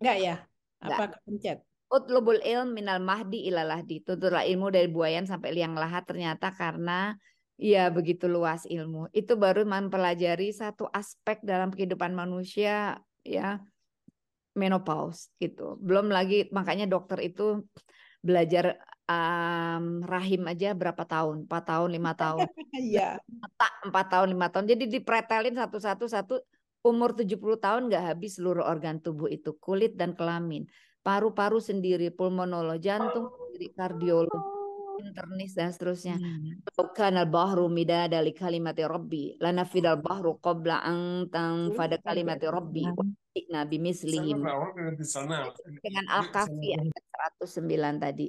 Enggak ya? Apa pencet? Utlubul ilm minal mahdi ilalah Tuntutlah ilmu dari buayan sampai liang lahat. Ternyata karena ya begitu luas ilmu. Itu baru mempelajari satu aspek dalam kehidupan manusia ya menopause gitu. Belum lagi makanya dokter itu belajar um, rahim aja berapa tahun, empat tahun, lima tahun. Iya. yeah. empat tahun, lima tahun. Jadi dipretelin satu-satu satu umur 70 tahun nggak habis seluruh organ tubuh itu, kulit dan kelamin, paru-paru sendiri, pulmonolog, jantung sendiri, kardiolog, internis dan seterusnya. Hmm. Bukan al bahru mida dari kalimat rabbi, lana fidal bahru qabla ang tang pada kalimat Robbi Nabi mislihim. Dengan Al-Kafi ayat 109 tadi.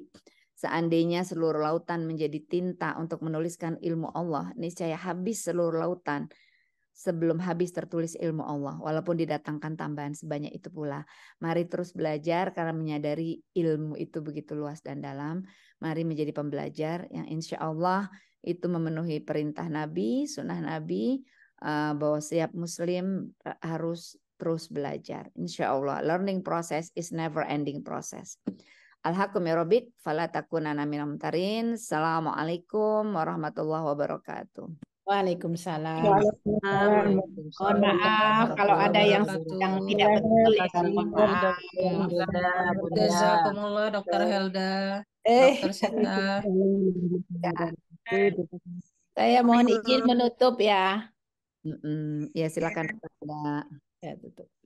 Seandainya seluruh lautan menjadi tinta untuk menuliskan ilmu Allah, niscaya habis seluruh lautan sebelum habis tertulis ilmu Allah, walaupun didatangkan tambahan sebanyak itu pula. Mari terus belajar karena menyadari ilmu itu begitu luas dan dalam. Mari menjadi pembelajar yang insya Allah itu memenuhi perintah Nabi, sunnah Nabi, eh, bahwa setiap Muslim eh, harus terus belajar. Insya Allah, learning process is never ending process ya yarobik falatakunana minam tarin. Assalamualaikum warahmatullahi wabarakatuh. Waalaikumsalam. Waalaikumsalam. Mohon maaf kalau ada yang yang tidak betul ya. Jazakumullah Dokter eh. Helda. Eh. Dokter Sita. Saya mohon izin menutup ya. Ya silakan. Ya tutup.